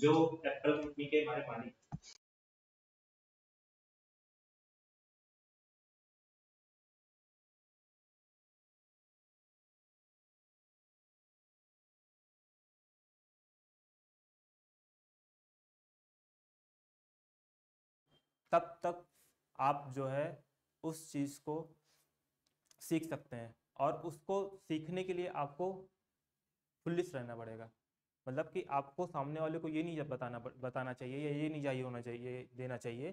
जो Apple company के हमारे मालिक तब तक आप जो है उस चीज़ को सीख सकते हैं और उसको सीखने के लिए आपको फुल्लिस रहना पड़ेगा मतलब कि आपको सामने वाले को ये नहीं बताना बताना चाहिए या ये नहीं जाहिर होना चाहिए देना चाहिए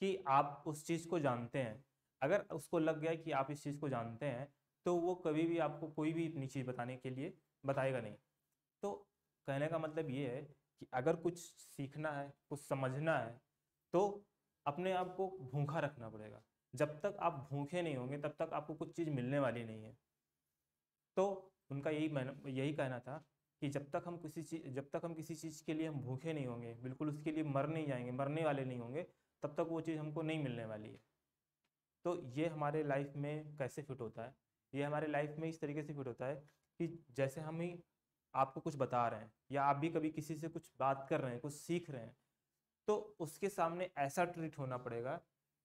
कि आप उस चीज़ को जानते हैं अगर उसको लग गया कि आप इस चीज़ को जानते हैं तो वो कभी भी आपको कोई भी अपनी चीज़ बताने के लिए बताएगा नहीं तो कहने का मतलब ये है कि अगर कुछ सीखना है कुछ समझना है तो अपने आप को भूखा रखना पड़ेगा जब तक आप भूखे नहीं होंगे तब तक आपको कुछ चीज़ मिलने वाली नहीं है तो उनका यही यही कहना था कि जब तक हम किसी चीज जब तक हम किसी चीज़ के लिए हम भूखे नहीं होंगे बिल्कुल उसके लिए मर नहीं जाएंगे मरने वाले नहीं होंगे तब तक वो चीज़ हमको नहीं मिलने वाली है तो ये हमारे लाइफ में कैसे फिट होता है ये हमारे लाइफ में इस तरीके से फिट होता है कि जैसे हम ही आपको कुछ बता रहे हैं या आप भी कभी किसी से कुछ बात कर रहे हैं कुछ सीख रहे हैं तो उसके सामने ऐसा ट्रीट होना पड़ेगा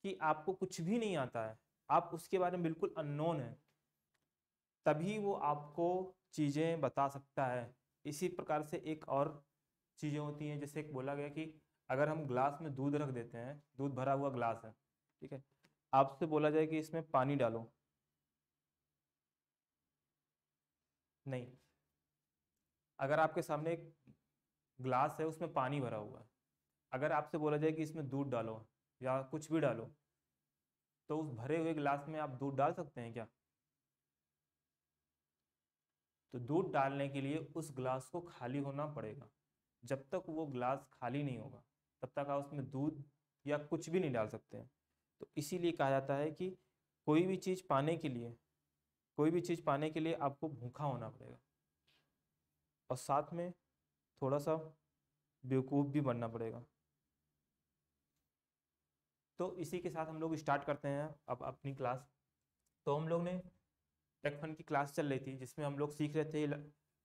कि आपको कुछ भी नहीं आता है आप उसके बारे में बिल्कुल अननोन है तभी वो आपको चीज़ें बता सकता है इसी प्रकार से एक और चीज़ें होती हैं जैसे एक बोला गया कि अगर हम ग्लास में दूध रख देते हैं दूध भरा हुआ ग्लास है ठीक है आपसे बोला जाए कि इसमें पानी डालो नहीं अगर आपके सामने एक ग्लास है उसमें पानी भरा हुआ है अगर आपसे बोला जाए कि इसमें दूध डालो या कुछ भी डालो तो उस भरे हुए ग्लास में आप दूध डाल सकते हैं क्या तो दूध डालने के लिए उस ग्लास को खाली होना पड़ेगा जब तक वो ग्लास खाली नहीं होगा तब तक आप उसमें दूध या कुछ भी नहीं डाल सकते हैं तो इसीलिए कहा जाता है कि कोई भी चीज़ पाने के लिए कोई भी चीज़ पाने के लिए आपको भूखा होना पड़ेगा और साथ में थोड़ा सा बेवकूफ़ भी बनना पड़ेगा तो इसी के साथ हम लोग स्टार्ट करते हैं अब अपनी क्लास तो हम लोग ने इलेक्ट्रॉन की क्लास चल रही थी जिसमें हम लोग सीख रहे थे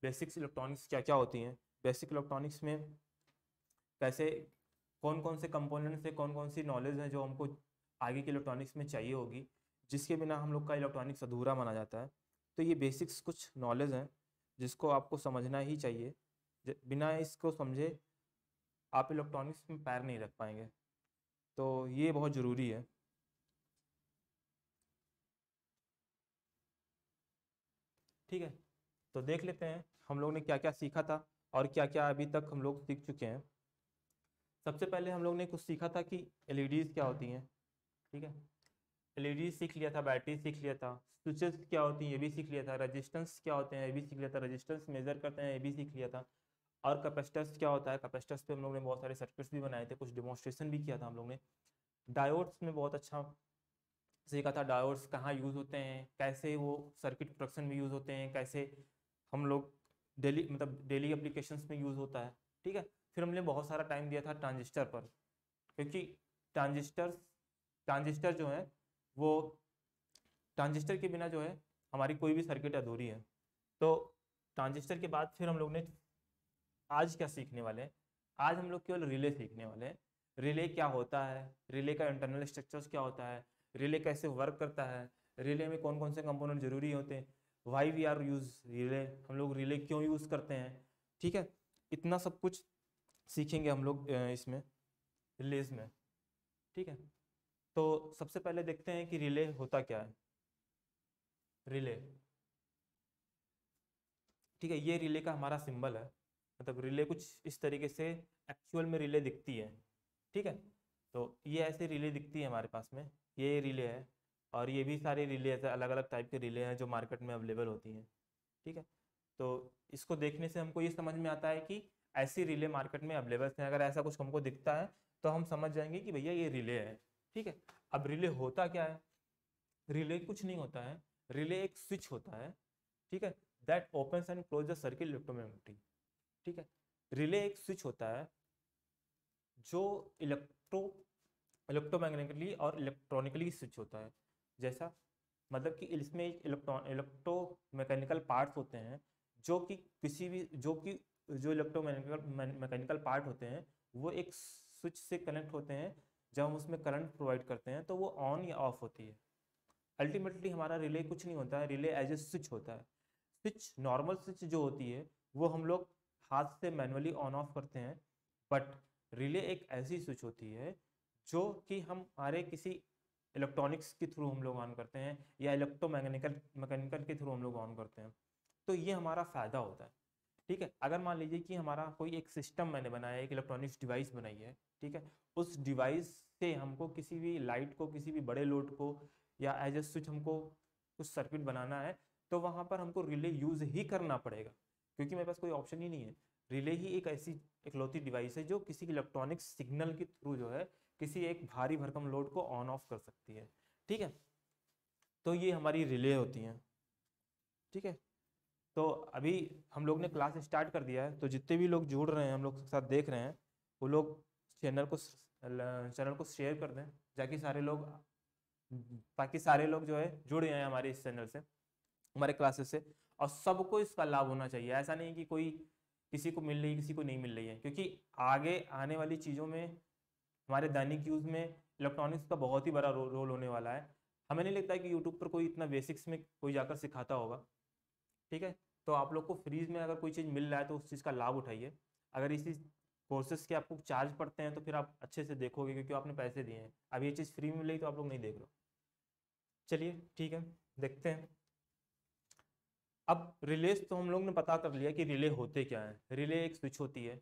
बेसिक्स इलेक्ट्रॉनिक्स क्या क्या होती हैं बेसिक इलेक्ट्रॉनिक्स में कैसे कौन कौन से कंपोनेंट्स से कौन कौन सी नॉलेज है जो हमको आगे के इलेक्ट्रॉनिक्स में चाहिए होगी जिसके बिना हम लोग का इलेक्ट्रॉनिक्स अधूरा माना जाता है तो ये बेसिक्स कुछ नॉलेज हैं जिसको आपको समझना ही चाहिए बिना इसको समझे आप इलेक्ट्रॉनिक्स में पैर नहीं रख पाएंगे तो ये बहुत ज़रूरी है ठीक है तो देख लेते हैं हम लोग ने क्या क्या सीखा था और क्या क्या अभी तक हम लोग सीख चुके हैं सबसे पहले हम लोग ने कुछ सीखा था कि एल e क्या होती हैं ठीक है एल e सीख लिया था बैटरी सीख लिया था स्विचेस क्या होती हैं ये भी सीख लिया था रजिस्टेंस क्या होते हैं ये भी सीख लिया था रजिस्टेंस मेजर करते हैं ये भी सीख लिया था और कैपेसिटर्स क्या होता है कैपेसिटर्स पे हम लोग ने बहुत सारे सर्किट्स भी बनाए थे कुछ डेमोस्ट्रेशन भी किया था हम लोग ने डायोड्स में बहुत अच्छा जैसे कहा था डायोड्स कहाँ यूज़ होते हैं कैसे वो सर्किट प्रोडक्शन में यूज़ होते हैं कैसे हम लोग डेली मतलब डेली एप्लीकेशंस में यूज़ होता है ठीक है फिर हमने बहुत सारा टाइम दिया था ट्रांजिस्टर पर क्योंकि ट्रांजिस्टर ट्रांजिस्टर जो है वो ट्रांजिस्टर के बिना जो है हमारी कोई भी सर्किट अधूरी है तो ट्रांजिस्टर के बाद फिर हम लोग ने आज क्या सीखने वाले हैं आज हम लोग केवल रिले सीखने वाले हैं रिले क्या होता है रिले का इंटरनल स्ट्रक्चर्स क्या होता है रिले कैसे वर्क करता है रिले में कौन कौन से कंपोनेंट जरूरी होते हैं why we are use relay हम लोग रिले क्यों यूज़ करते हैं ठीक है इतना सब कुछ सीखेंगे हम लोग इसमें रिलेज में ठीक है तो सबसे पहले देखते हैं कि रिले होता क्या है रिले ठीक है ये रिले का हमारा सिंबल है मतलब रिले कुछ इस तरीके से एक्चुअल में रिले दिखती है ठीक है तो ये ऐसे रिले दिखती है हमारे पास में ये रिले है और ये भी सारे रिले ऐसे अलग अलग टाइप के रिले हैं जो मार्केट में अवेलेबल होती हैं ठीक है तो इसको देखने से हमको ये समझ में आता है कि ऐसी रिले मार्केट में अवेलेबल हैं अगर ऐसा कुछ हमको दिखता है तो हम समझ जाएंगे कि भैया ये रिले है ठीक है अब रिले होता क्या है रिले कुछ नहीं होता है रिले एक स्विच होता है ठीक है that open and close the circle electromagnetic ठीक है रिले एक स्विच होता है जो इलेक्ट्रो इलेक्ट्रोमैग्नेटिकली और इलेक्ट्रॉनिकली स्विच होता है जैसा मतलब कि इसमें इलेक्ट्रॉन इलेक्ट्रो मैकेनिकल पार्ट्स होते हैं जो कि किसी भी जो कि जो इलेक्ट्रो मैकेनिकल मैकेनिकल पार्ट होते हैं वो एक स्विच से कनेक्ट होते हैं जब हम उसमें करंट प्रोवाइड करते हैं तो वो ऑन या ऑफ होती है अल्टीमेटली हमारा रिले कुछ नहीं होता है रिले एज ए स्विच होता है स्विच नॉर्मल स्विच जो होती है वो हम लोग हाथ से मैनुअली ऑन ऑफ करते हैं बट रिले एक ऐसी स्विच होती है जो कि हमारे किसी इलेक्ट्रॉनिक्स के थ्रू हम लोग ऑन करते हैं या इलेक्ट्रोमैकेनिकल मैकेनिकल के थ्रू हम लोग ऑन करते हैं तो ये हमारा फ़ायदा होता है ठीक है अगर मान लीजिए कि हमारा कोई एक सिस्टम मैंने बनाया है एक इलेक्ट्रॉनिक्स डिवाइस बनाई है ठीक है उस डिवाइस से हमको किसी भी लाइट को किसी भी बड़े लोड को या एज ए स्विच हमको कुछ सर्किट बनाना है तो वहाँ पर हमको रिले यूज़ ही करना पड़ेगा क्योंकि मेरे पास कोई ऑप्शन ही नहीं है रिले ही एक ऐसी इकलौती डिवाइस है जो किसी इलेक्ट्रॉनिक सिग्नल के थ्रू जो है किसी एक भारी भरकम लोड को ऑन ऑफ कर सकती है ठीक है तो ये हमारी रिले होती हैं ठीक है तो अभी हम लोग ने क्लास स्टार्ट कर दिया है तो जितने भी लोग जुड़ रहे हैं हम लोग के साथ देख रहे हैं वो लोग चैनल को चैनल को शेयर कर दें ताकि सारे लोग ताकि सारे लोग जो है जुड़ जाएँ हमारे इस चैनल से हमारे क्लासेस से और सबको इसका लाभ होना चाहिए ऐसा नहीं कि कोई किसी को मिल रही है किसी को नहीं मिल रही है क्योंकि आगे आने वाली चीज़ों में हमारे दैनिक यूज़ में इलेक्ट्रॉनिक्स का बहुत ही बड़ा रो, रोल होने वाला है हमें नहीं लगता कि यूट्यूब पर कोई इतना बेसिक्स में कोई जाकर सिखाता होगा ठीक है तो आप लोग को फ्रीज में अगर कोई चीज़ मिल रहा है तो उस चीज़ का लाभ उठाइए अगर इसी कोर्सेज के आपको चार्ज पड़ते हैं तो फिर आप अच्छे से देखोगे क्योंकि आपने पैसे दिए हैं अब ये चीज़ फ्री में मिलेगी तो आप लोग नहीं देख रहे चलिए ठीक है देखते हैं अब रिले तो हम लोग ने पता कर लिया कि रिले होते क्या हैं रिले एक स्विच होती है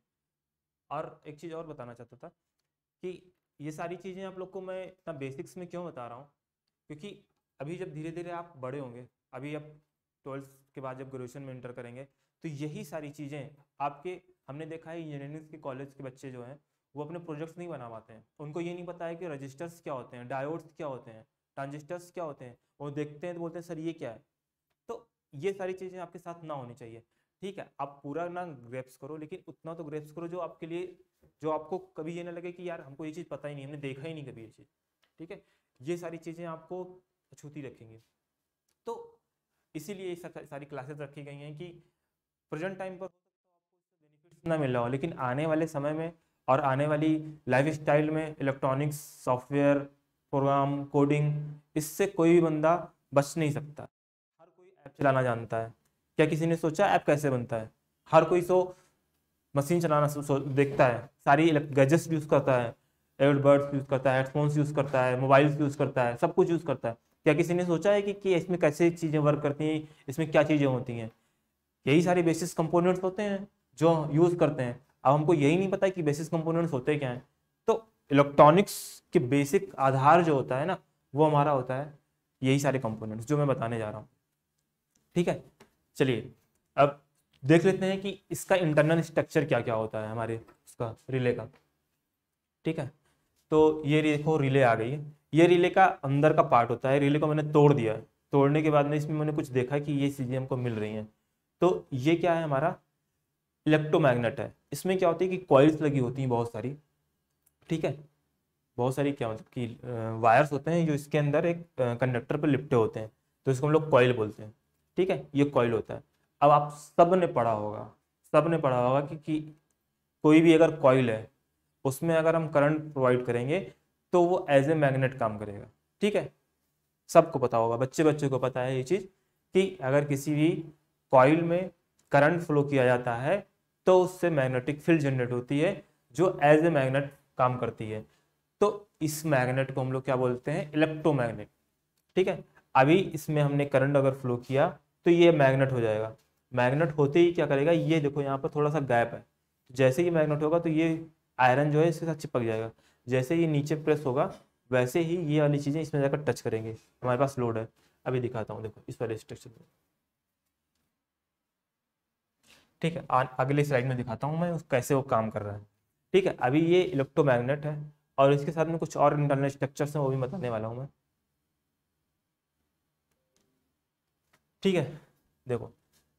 और एक चीज़ और बताना चाहता था कि ये सारी चीज़ें आप लोग को मैं इतना बेसिक्स में क्यों बता रहा हूँ क्योंकि अभी जब धीरे धीरे आप बड़े होंगे अभी आप ट्वेल्थ के बाद जब ग्रेजुएशन में इंटर करेंगे तो यही सारी चीज़ें आपके हमने देखा है इंजीनियरिंग के कॉलेज के बच्चे जो हैं वो अपने प्रोजेक्ट्स नहीं बना पाते हैं उनको ये नहीं पता है कि रजिस्टर्स क्या होते हैं डायोड्स क्या होते हैं ट्रांजिस्टर्स क्या होते हैं वो देखते हैं तो बोलते हैं सर ये क्या है तो ये सारी चीज़ें आपके साथ ना होनी चाहिए ठीक है आप पूरा ना ग्रेप्स करो लेकिन उतना तो ग्रेप्स करो जो आपके लिए जो आपको कभी ये ना लगे कि यार हमको ये चीज़ पता ही नहीं हमने देखा ही नहीं कभी ये चीज़ ठीक है ये सारी चीज़ें आपको अछूती रखेंगी तो इसीलिए सारी क्लासेस रखी गई हैं कि प्रेजेंट टाइम पर बेनिफिट्स ना मिल रहा हो लेकिन आने वाले समय में और आने वाली लाइफ स्टाइल में इलेक्ट्रॉनिक्स सॉफ्टवेयर प्रोग्राम कोडिंग इससे कोई भी बंदा बच नहीं सकता हर कोई ऐप चलाना जानता है क्या किसी ने सोचा ऐप कैसे बनता है हर कोई सो तो मशीन चलाना देखता है सारी गैजेट्स यूज़ करता है एयरबर्ड्स यूज़ करता है हेडफोन्स यूज़ करता है मोबाइल्स यूज़ करता है सब कुछ यूज़ करता है क्या किसी ने सोचा है कि, कि इसमें कैसे चीज़ें वर्क करती हैं इसमें क्या चीज़ें होती हैं यही सारे बेसिस कंपोनेंट्स होते हैं जो यूज़ करते हैं अब हमको यही नहीं पता कि बेसिस कंपोनेंट्स होते क्या हैं तो इलेक्ट्रॉनिक्स के बेसिक आधार जो होता है ना वो हमारा होता है यही सारे कंपोनेंट्स जो मैं बताने जा रहा हूँ ठीक है चलिए अब देख लेते हैं कि इसका इंटरनल स्ट्रक्चर क्या क्या होता है हमारे उसका रिले का ठीक है तो ये देखो रिले आ गई है ये रिले का अंदर का पार्ट होता है रिले को मैंने तोड़ दिया है तोड़ने के बाद में इसमें मैंने कुछ देखा कि ये चीज़ें हमको मिल रही हैं तो ये क्या है हमारा इलेक्ट्रोमैग्नेट है इसमें क्या होती है कि कॉइल्स लगी होती हैं बहुत सारी ठीक है बहुत सारी क्या मतलब कि वायर्स होते हैं जो इसके अंदर एक कंडक्टर पर लिपटे होते हैं तो इसको हम लोग कॉयल बोलते हैं ठीक है ये कॉयल होता है अब आप सब ने पढ़ा होगा सब ने पढ़ा होगा कि, कि कोई भी अगर कॉइल है उसमें अगर हम करंट प्रोवाइड करेंगे तो वो एज ए मैग्नेट काम करेगा ठीक है सबको पता होगा बच्चे बच्चे को पता है ये चीज़ कि अगर किसी भी कॉइल में करंट फ्लो किया जाता है तो उससे मैग्नेटिक फील्ड जनरेट होती है जो एज ए मैग्नेट काम करती है तो इस मैग्नेट को हम लोग क्या बोलते हैं इलेक्ट्रोमैग्नेट ठीक है अभी इसमें हमने करंट अगर फ्लो किया तो ये मैग्नेट हो जाएगा मैग्नेट होते ही क्या करेगा ये देखो यहाँ पर थोड़ा सा गैप है तो जैसे ही मैग्नेट होगा तो ये आयरन जो है इसके साथ चिपक जाएगा जैसे ये नीचे प्रेस होगा वैसे ही ये वाली चीज़ें इसमें जाकर टच करेंगे हमारे पास लोड है अभी दिखाता हूँ देखो इस वाले स्ट्रक्चर में ठीक है अगले स्लाइड में दिखाता हूँ मैं कैसे वो काम कर रहा है ठीक है अभी ये इलेक्ट्रो है और इसके साथ में कुछ और इंटरनल स्ट्रक्चर्स हैं वो भी बताने वाला हूँ मैं ठीक है देखो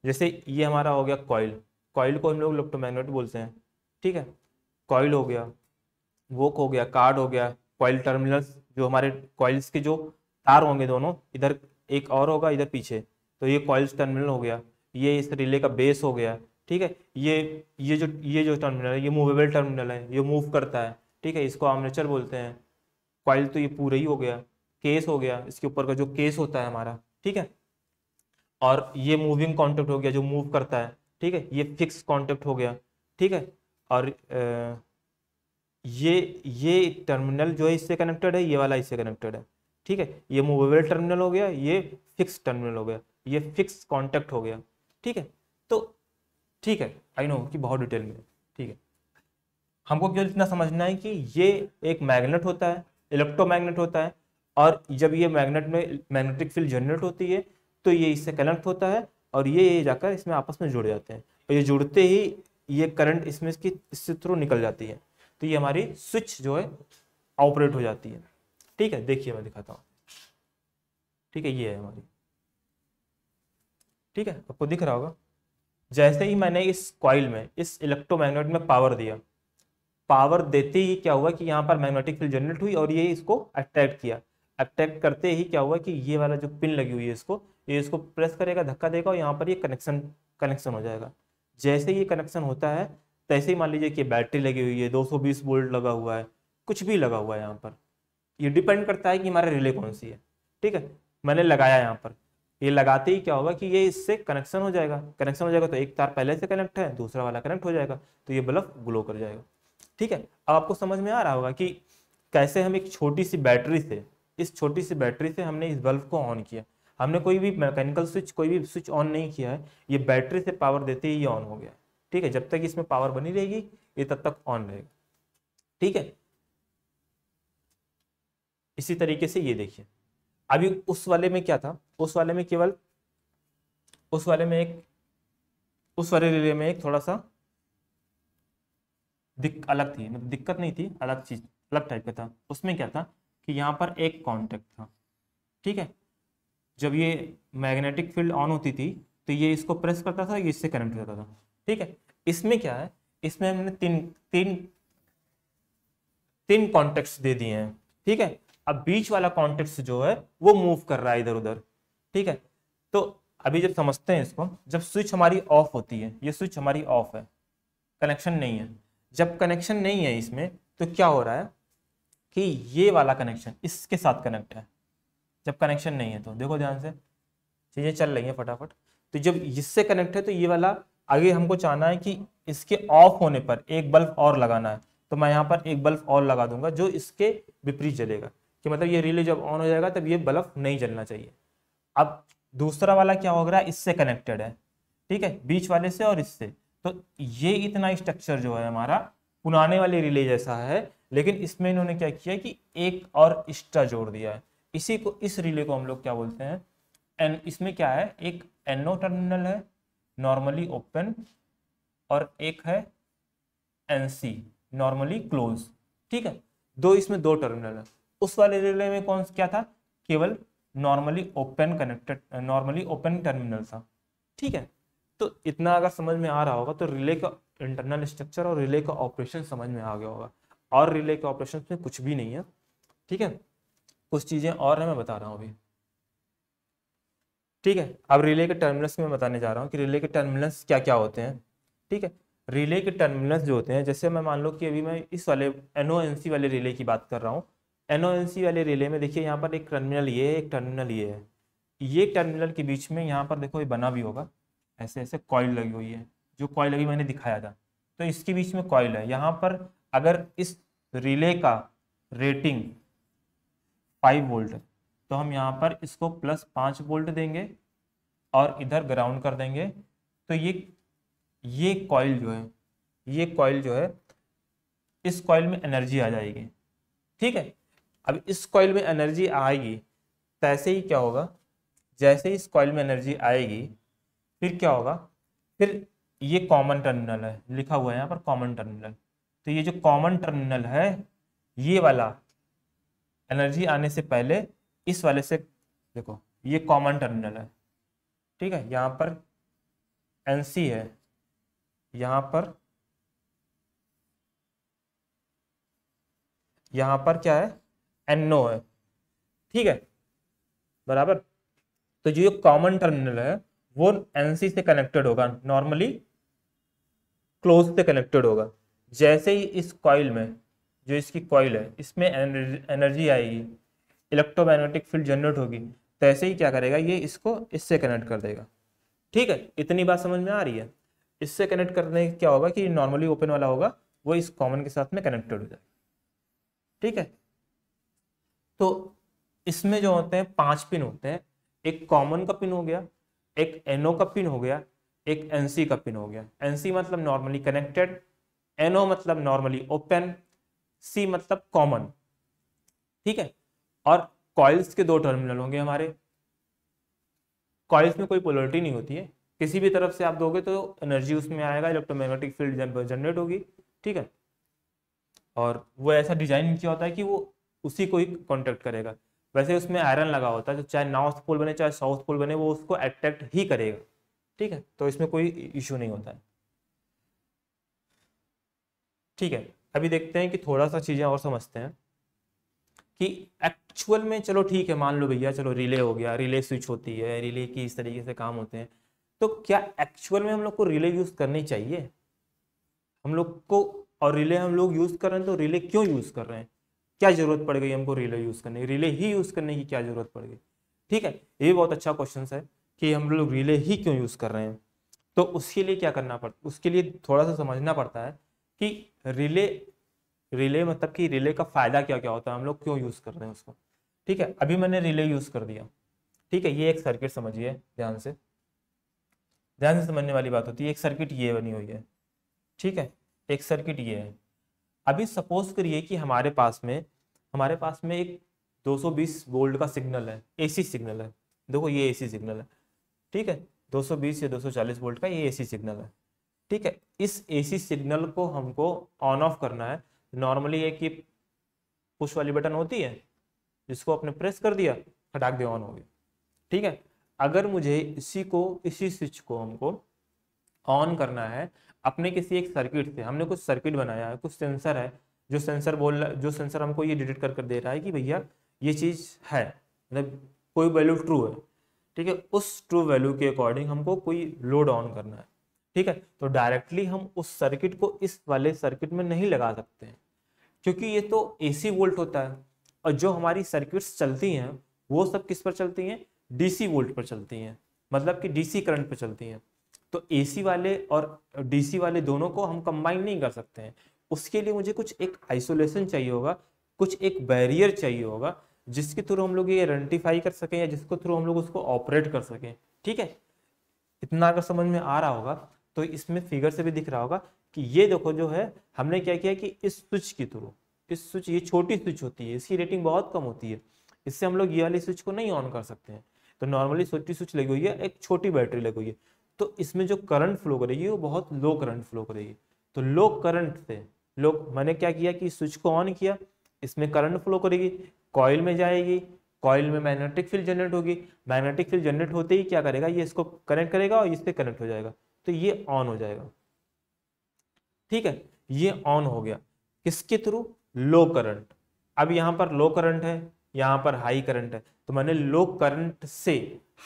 जैसे ये हमारा हो गया कॉयल कॉयल को हम लोग इलेक्ट्रोमैग्नेट बोलते हैं ठीक है कॉयल हो गया वोक हो गया कार्ड हो गया कॉयल टर्मिनल्स जो हमारे कॉयल्स के जो तार होंगे दोनों इधर एक और होगा इधर पीछे तो ये कॉयल्स टर्मिनल हो गया ये इस रिले का बेस हो गया ठीक है ये ये जो ये जो टर्मिनल है ये मूवेबल टर्मिनल है ये मूव करता है ठीक है इसको आमनेचर बोलते हैं कॉयल तो ये पूरा ही हो गया केस हो गया इसके ऊपर का जो केस होता है हमारा ठीक है और ये मूविंग कॉन्टेक्ट हो गया जो मूव करता है ठीक है ये फिक्स कॉन्टेक्ट हो गया ठीक है और ये ये टर्मिनल जो है इससे कनेक्टेड है ये वाला इससे कनेक्टेड है ठीक है ये मूवेबल टर्मिनल हो गया ये फिक्स टर्मिनल हो गया ये फिक्स कॉन्टेक्ट हो गया ठीक है तो ठीक है आई नो कि बहुत डिटेल में ठीक है हमको केवल इतना समझना है कि ये एक मैग्नेट होता है इलेक्ट्रोमैग्नेट होता है और जब ये मैग्नेट में मैग्नेटिक फील्ड जनरेट होती है तो ये इससे कनेक्ट होता है और ये ये जाकर इसमें आपस में जुड़ जाते हैं और ये जुड़ते ही ये करंट इसमें इसकी इससे थ्रू निकल जाती है तो ये हमारी स्विच जो है ऑपरेट हो जाती है ठीक है देखिए मैं दिखाता हूँ ठीक है ये है हमारी ठीक है आपको दिख रहा होगा जैसे ही मैंने इस क्वाइल में इस इलेक्ट्रोमैग्नेट में पावर दिया पावर देते ही क्या हुआ कि यहाँ पर मैग्नेटिक फील्ड जनरेट हुई और ये इसको अट्रैक्ट किया अट्रैक्ट करते ही क्या हुआ कि ये वाला जो पिन लगी हुई है इसको ये इसको प्रेस करेगा धक्का देगा और यहाँ पर ये कनेक्शन कनेक्शन हो जाएगा जैसे ये कनेक्शन होता है तैसे ही मान लीजिए कि बैटरी लगी हुई है 220 वोल्ट लगा हुआ है कुछ भी लगा हुआ है यहाँ पर ये डिपेंड करता है कि हमारा रिले कौन सी है ठीक है मैंने लगाया यहाँ पर ये लगाते ही क्या होगा कि ये इससे कनेक्शन हो जाएगा कनेक्शन हो जाएगा तो एक तार पहले से कनेक्ट है दूसरा वाला कनेक्ट हो जाएगा तो ये बल्ब ग्लो कर जाएगा ठीक है अब आपको समझ में आ रहा होगा कि कैसे हम एक छोटी सी बैटरी से इस छोटी सी बैटरी से हमने इस बल्ब को ऑन किया हमने कोई भी मैकेनिकल स्विच कोई भी स्विच ऑन नहीं किया है ये बैटरी से पावर देते ही ऑन हो गया ठीक है जब तक इसमें पावर बनी रहेगी ये तब तक ऑन रहेगा ठीक है इसी तरीके से ये देखिए अभी उस वाले में क्या था उस वाले में केवल उस वाले में एक उस वाले रिले में एक थोड़ा सा दिक, अलग थी मतलब दिक्कत नहीं थी अलग चीज अलग टाइप का था उसमें क्या था कि यहाँ पर एक कांटेक्ट था ठीक है जब ये मैग्नेटिक फील्ड ऑन होती थी तो ये इसको प्रेस करता था ये इससे कनेक्ट होता था ठीक है इसमें क्या है इसमें हमने तीन तीन तीन कॉन्टेक्ट्स दे दिए हैं ठीक है अब बीच वाला कॉन्टेक्ट जो है वो मूव कर रहा है इधर उधर ठीक है तो अभी जब समझते हैं इसको जब स्विच हमारी ऑफ होती है ये स्विच हमारी ऑफ है कनेक्शन नहीं है जब कनेक्शन नहीं है इसमें तो क्या हो रहा है कि ये वाला कनेक्शन इसके साथ कनेक्ट है जब कनेक्शन नहीं है तो देखो ध्यान से चीज़ें चल रही है फटाफट तो जब इससे कनेक्ट है तो ये वाला आगे हमको चाहना है कि इसके ऑफ होने पर एक बल्ब और लगाना है तो मैं यहाँ पर एक बल्ब और लगा दूंगा जो इसके विपरीत जलेगा कि मतलब ये रिले जब ऑन हो जाएगा तब ये बल्ब नहीं जलना चाहिए अब दूसरा वाला क्या हो रहा है इससे कनेक्टेड है ठीक है बीच वाले से और इससे तो ये इतना स्ट्रक्चर जो है हमारा पुराने वाले रिले जैसा है लेकिन इसमें इन्होंने क्या किया कि एक और एक्स्ट्रा जोड़ दिया है इसी को इस रिले को हम लोग क्या बोलते हैं एन इसमें क्या है एक एनो टर्मिनल है नॉर्मली ओपन और एक है एन सी नॉर्मली क्लोज ठीक है दो इसमें दो टर्मिनल है उस वाले रिले में कौन क्या था केवल normally open connected normally open terminal था ठीक है तो इतना अगर समझ में आ रहा होगा तो रिले का इंटरनल स्ट्रक्चर और रिले का ऑपरेशन समझ में आ गया होगा और रिले के ऑपरेशन में कुछ भी नहीं है ठीक है कुछ चीज़ें और हैं मैं बता रहा हूँ अभी ठीक है अब रिले के टर्मिनल्स में बताने जा रहा हूँ कि रिले के टर्मिनल्स क्या क्या होते हैं ठीक है रिले के टर्मिनल्स जो होते हैं जैसे मैं मान लो कि अभी मैं इस वाले एन वाले रिले की बात कर रहा हूँ एन वाले रिले में देखिए यहाँ पर एक टर्मिनल ये है एक टर्मिनल ये है ये टर्मिनल के बीच में यहाँ पर देखो ये बना भी होगा ऐसे ऐसे कॉयल लगी हुई है जो कॉयल लगी मैंने दिखाया था तो इसके बीच में कॉयल है यहाँ पर अगर इस रिले का रेटिंग फाइव वोल्ट तो हम यहाँ पर इसको प्लस पाँच वोल्ट देंगे और इधर ग्राउंड कर देंगे तो ये ये कॉयल जो है ये कॉयल जो है इस कॉयल में एनर्जी आ जाएगी ठीक है अब इस कॉयल में एनर्जी आएगी तैसे ही क्या होगा जैसे ही इस कॉयल में एनर्जी आएगी फिर क्या होगा फिर ये कॉमन टर्मिनल है लिखा हुआ है यहाँ पर कॉमन टर्मिनल तो ये जो कॉमन टर्मिनल है ये वाला एनर्जी आने से पहले इस वाले से देखो ये कॉमन टर्मिनल है ठीक है यहाँ पर एन सी है यहाँ पर यहाँ पर क्या है एनओ है ठीक है बराबर तो जो ये कॉमन टर्मिनल है वो सी से कनेक्टेड होगा नॉर्मली क्लोज से कनेक्टेड होगा जैसे ही इस कॉइल में जो इसकी कॉइल है इसमें एनर्जी आएगी इलेक्ट्रोमैग्नेटिक फील्ड जनरेट होगी तो ऐसे ही क्या करेगा ये इसको इससे कनेक्ट कर देगा ठीक है इतनी बात समझ में आ रही है इससे कनेक्ट करने क्या होगा कि नॉर्मली ओपन वाला होगा वो इस कॉमन के साथ में कनेक्टेड हो जाए ठीक है तो इसमें जो होते हैं पांच पिन होते हैं एक कॉमन का पिन हो गया एक एनओ का पिन हो गया एक एनसी का पिन हो गया एनसी मतलब नॉर्मली कनेक्टेड एनओ मतलब नॉर्मली ओपन सी मतलब कॉमन ठीक है और कॉइल्स के दो टर्मिनल होंगे हमारे कॉइल्स में कोई पोलरिटी नहीं होती है किसी भी तरफ से आप दोगे तो एनर्जी उसमें आएगा इलेक्ट्रोमैग्नेटिक फील्ड जनरेट होगी ठीक है और वो ऐसा डिजाइन किया होता है कि वो उसी को ही कॉन्टेक्ट करेगा वैसे उसमें आयरन लगा होता है तो चाहे नॉर्थ पोल बने चाहे साउथ पोल बने वो उसको अट्रैक्ट ही करेगा ठीक है तो इसमें कोई इशू नहीं होता है ठीक है अभी देखते हैं कि थोड़ा सा चीज़ें और समझते हैं कि एक्चुअल में चलो ठीक है मान लो भैया चलो रिले हो गया रिले स्विच होती है रिले की इस तरीके से काम होते हैं तो क्या एक्चुअल में हम लोग को रिले यूज़ करनी चाहिए हम लोग को और रिले हम लोग यूज़ कर रहे हैं तो रिले क्यों यूज़ कर रहे हैं क्या ज़रूरत पड़ गई हमको रिले यूज़ करने की रिले ही यूज़ करने की क्या ज़रूरत पड़ गई ठीक है ये भी बहुत अच्छा क्वेश्चन है कि हम लोग रिले ही क्यों यूज़ कर रहे हैं तो उसके लिए क्या करना पड़ता उसके लिए थोड़ा सा समझना पड़ता है कि रिले रिले मतलब कि रिले का फायदा क्या क्या होता है हम लोग क्यों यूज कर रहे हैं उसको ठीक है अभी मैंने रिले यूज कर दिया ठीक है ये एक सर्किट समझिए ध्यान से ध्यान से समझने वाली बात होती है एक सर्किट ये बनी हुई है ठीक है एक सर्किट ये है अभी सपोज करिए कि हमारे पास में हमारे पास में एक 220 वोल्ट का सिग्नल है एसी सिग्नल है देखो ये एसी सिग्नल है ठीक है 220 या 240 वोल्ट का ये एसी सिग्नल है ठीक है इस एसी सिग्नल को हमको ऑन ऑफ करना है नॉर्मली ये कि पुश वाली बटन होती है जिसको आपने प्रेस कर दिया फटाक दे ऑन हो गया ठीक है अगर मुझे इसी को इसी स्विच को हमको ऑन करना है अपने किसी एक सर्किट से हमने कुछ सर्किट बनाया है कुछ सेंसर है जो सेंसर बोल जो सेंसर हमको ये डिटेक्ट कर कर दे रहा है कि भैया ये चीज़ है मतलब कोई वैल्यू ट्रू है ठीक है उस ट्रू वैल्यू के अकॉर्डिंग हमको कोई लोड ऑन करना है ठीक है तो डायरेक्टली हम उस सर्किट को इस वाले सर्किट में नहीं लगा सकते हैं क्योंकि ये तो एसी वोल्ट होता है और जो हमारी सर्किट्स चलती हैं वो सब किस पर चलती हैं डीसी वोल्ट पर चलती हैं मतलब कि डीसी करंट पर चलती हैं तो एसी वाले और डीसी वाले दोनों को हम कंबाइन नहीं कर सकते हैं उसके लिए मुझे कुछ एक आइसोलेशन चाहिए होगा कुछ एक बैरियर चाहिए होगा जिसके थ्रू हम लोग ये आइडेंटिफाई कर सकें या जिसको थ्रू हम लोग उसको ऑपरेट कर सकें ठीक है इतना अगर समझ में आ रहा होगा तो इसमें फिगर से भी दिख रहा होगा कि ये देखो जो है हमने क्या किया कि इस स्विच के थ्रू इस स्विच ये छोटी स्विच होती है इसकी रेटिंग बहुत कम होती है इससे हम लोग ये वाली स्विच को नहीं ऑन कर सकते हैं तो नॉर्मली छोटी स्विच लगी हुई है एक छोटी बैटरी लगी हुई है तो इसमें जो करंट फ्लो करेगी वो बहुत लो करंट फ्लो करेगी तो लो करंट से लोग मैंने क्या किया कि स्विच को ऑन किया इसमें करंट फ्लो करेगी कॉयल में जाएगी कॉयल में मैग्नेटिक फील्ड जनरेट होगी मैग्नेटिक फील्ड जनरेट होते ही क्या करेगा ये इसको कनेक्ट करेगा और इससे कनेक्ट हो जाएगा तो ये ऑन हो जाएगा ठीक है ये ऑन हो गया किसके थ्रू लो करंट अब यहां पर लो करंट है यहां पर हाई करंट है तो मैंने लो करंट से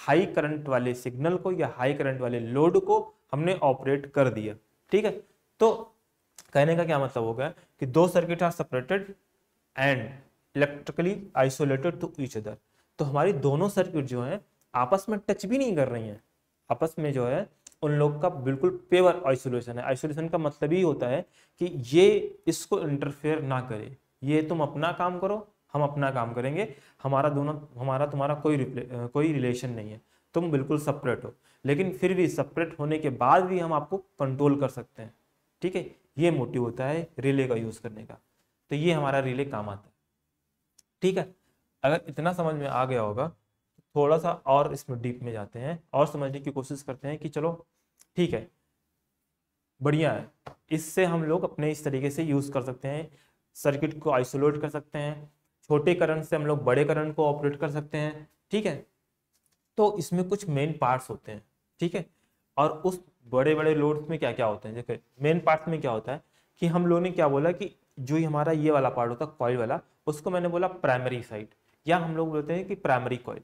हाई करंट वाले सिग्नल को या हाई करंट वाले लोड को हमने ऑपरेट कर दिया ठीक है तो कहने का क्या मतलब हो गया कि दो circuit are separated and electrically isolated to each other तो हमारी दोनों सर्किट जो है आपस में टच भी नहीं कर रही हैं आपस में जो है उन लोग का बिल्कुल पेवर आइसोलेशन है आइसोलेशन का मतलब ही होता है कि ये इसको इंटरफेयर ना करे ये तुम अपना काम करो हम अपना काम करेंगे हमारा दोनों हमारा तुम्हारा कोई कोई रिलेशन नहीं है तुम बिल्कुल सेपरेट हो लेकिन फिर भी सपरेट होने के बाद भी हम आपको कंट्रोल कर सकते हैं ठीक है ये मोटिव होता है रिले का यूज़ करने का तो ये हमारा रिले काम आता है ठीक है अगर इतना समझ में आ गया होगा थोड़ा सा और इसमें डीप में जाते हैं और समझने की कोशिश करते हैं कि चलो ठीक है बढ़िया है इससे हम लोग अपने इस तरीके से यूज़ कर सकते हैं सर्किट को आइसोलेट कर सकते हैं छोटे करंट से हम लोग बड़े करंट को ऑपरेट कर सकते हैं ठीक है तो इसमें कुछ मेन पार्ट्स होते हैं ठीक है और उस बड़े बड़े लोड्स में क्या क्या होते हैं देखिए मेन पार्ट्स में क्या होता है कि हम लोगों ने क्या बोला कि जो हमारा ये वाला पार्ट होता है कॉइल वाला उसको मैंने बोला प्राइमरी साइड या हम लोग बोलते हैं कि प्राइमरी कॉइल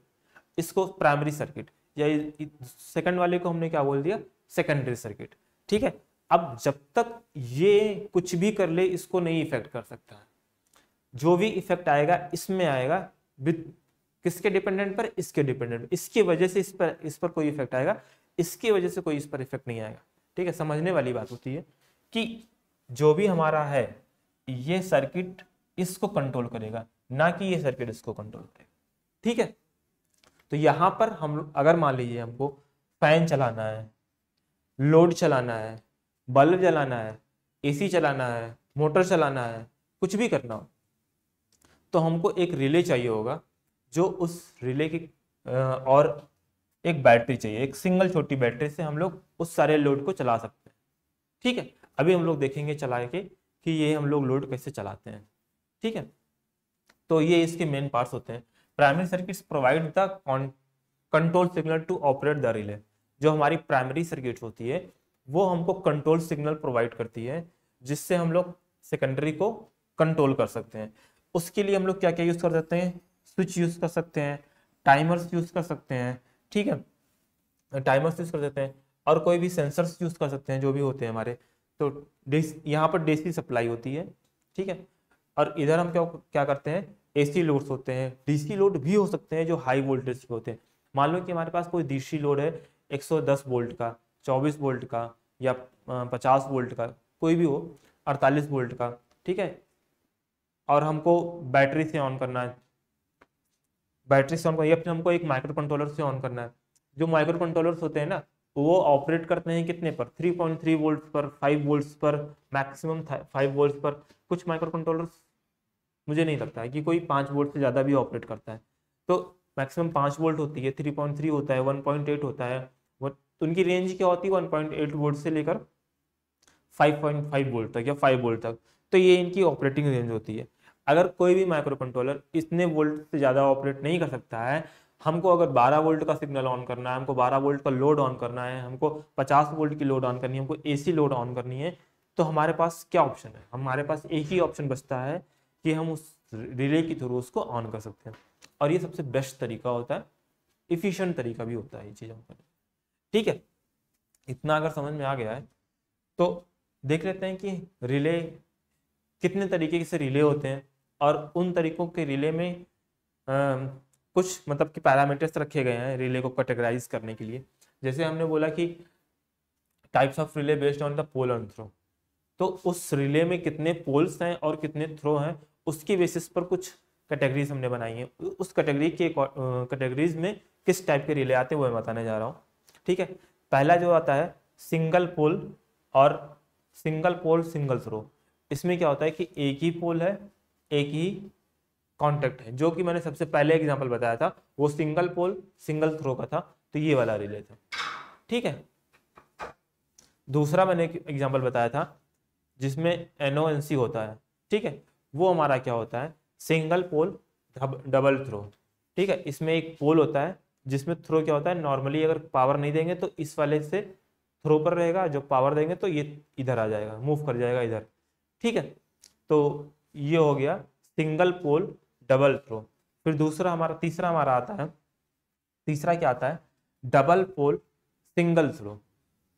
इसको प्राइमरी सर्किट या सेकंड वाले को हमने क्या बोल दिया सेकेंडरी सर्किट ठीक है अब जब तक ये कुछ भी कर ले इसको नहीं इफेक्ट कर सकता जो भी इफेक्ट आएगा इसमें आएगा किसके डिपेंडेंट पर इसके डिपेंडेंट इसकी वजह से इस पर इस पर कोई इफेक्ट आएगा इसकी वजह से कोई इस पर इफेक्ट नहीं आएगा ठीक है समझने वाली बात होती है कि जो भी हमारा है ये सर्किट इसको कंट्रोल करेगा ना कि ये सर्किट इसको कंट्रोल करेगा ठीक है तो यहाँ पर हम अगर मान लीजिए हमको फैन चलाना है लोड चलाना है बल्ब जलाना है एसी चलाना है मोटर चलाना है कुछ भी करना हो तो हमको एक रिले चाहिए होगा जो उस रिले की और एक बैटरी चाहिए एक सिंगल छोटी बैटरी से हम लोग उस सारे लोड को चला सकते हैं ठीक है अभी हम लोग देखेंगे चला के कि ये हम लोग लोड कैसे चलाते हैं ठीक है तो ये इसके मेन पार्ट्स होते हैं primary circuit provide the control signal to operate the relay जो हमारी प्राइमरी सर्किट होती है वो हमको कंट्रोल सिग्नल प्रोवाइड करती है जिससे हम लोग सेकेंडरी को कंट्रोल कर सकते हैं उसके लिए हम लोग क्या क्या यूज़ कर सकते हैं स्विच यूज़ कर सकते हैं टाइमर्स यूज़ कर सकते हैं ठीक है टाइमर्स यूज़ कर सकते हैं और कोई भी सेंसर्स यूज़ कर सकते हैं जो भी होते हैं हमारे तो यहाँ पर डेसी सप्लाई होती है ठीक है और इधर हम क्या क्या करते हैं एसी लोड्स होते हैं डीसी लोड भी हो सकते हैं जो हाई वोल्टेज के होते हैं मान लो कि हमारे पास कोई डीसी लोड है 110 वोल्ट का 24 वोल्ट का या 50 वोल्ट का कोई भी हो 48 वोल्ट का ठीक है और हमको बैटरी से ऑन करना है बैटरी से ऑन करना या फिर हमको एक माइक्रो कंट्रोलर से ऑन करना है जो माइक्रो कंट्रोलर होते हैं ना वो ऑपरेट करते हैं कितने पर 3.3 वोल्ट पर 5 वोल्ट्स पर मैक्सिमम 5 वोल्ट्स पर कुछ माइक्रो कंट्रोलर्स मुझे नहीं लगता है कि कोई पाँच वोल्ट से ज़्यादा भी ऑपरेट करता है तो मैक्सिमम पाँच वोल्ट होती है थ्री पॉइंट थ्री होता है वन पॉइंट एट होता है तो उनकी रेंज क्या होती है वन पॉइंट एट वोल्ट से लेकर फाइव पॉइंट फाइव वोल्ट तक या फाइव वोल्ट तक तो ये इनकी ऑपरेटिंग रेंज होती है अगर कोई भी माइक्रो कंट्रोलर इतने वोल्ट से ज़्यादा ऑपरेट नहीं कर सकता है हमको अगर 12 वोल्ट का सिग्नल ऑन करना है हमको 12 वोल्ट का लोड ऑन करना है हमको 50 वोल्ट की लोड ऑन करनी है हमको एसी लोड ऑन करनी है तो हमारे पास क्या ऑप्शन है हमारे पास एक ही ऑप्शन बचता है कि हम उस रिले के थ्रू उसको ऑन कर सकते हैं और ये सबसे बेस्ट तरीका होता है इफिशियंट तरीका भी होता है ये चीज़ हम करें ठीक है इतना अगर समझ में आ गया है तो देख लेते हैं कि रिले कितने तरीके से रिले होते हैं और उन तरीकों के रिले में आ, कुछ मतलब कि पैरामीटर्स रखे गए हैं रिले को कैटेगराइज करने के लिए जैसे हमने बोला कि types of relay based on the pole and throw तो उस रिले में कितने पोल्स हैं और कितने थ्रो हैं उसकी बेसिस पर कुछ कैटेगरीज हमने बनाई हैं उस कैटेगरी के कैटेगरीज में किस टाइप के रिले आते हैं वो मैं बताने जा रहा हूँ ठीक है पहला जो आता है सिंगल पोल और सिंगल पोल सिंगल थ्रो इसमें क्या होता है कि एक ही पोल है एक ही कॉन्टैक्ट है जो कि मैंने सबसे पहले एग्जाम्पल बताया था वो सिंगल पोल सिंगल थ्रो का था तो ये वाला रिले था ठीक है दूसरा मैंने एग्जाम्पल बताया था जिसमें एन होता है ठीक है वो हमारा क्या होता है सिंगल पोल डबल थ्रो ठीक है इसमें एक पोल होता है जिसमें थ्रो क्या होता है नॉर्मली अगर पावर नहीं देंगे तो इस वाले से थ्रो पर रहेगा जो पावर देंगे तो ये इधर आ जाएगा मूव कर जाएगा इधर ठीक है तो ये हो गया सिंगल पोल डबल थ्रो फिर दूसरा हमारा तीसरा हमारा आता है तीसरा क्या आता है डबल पोल सिंगल थ्रो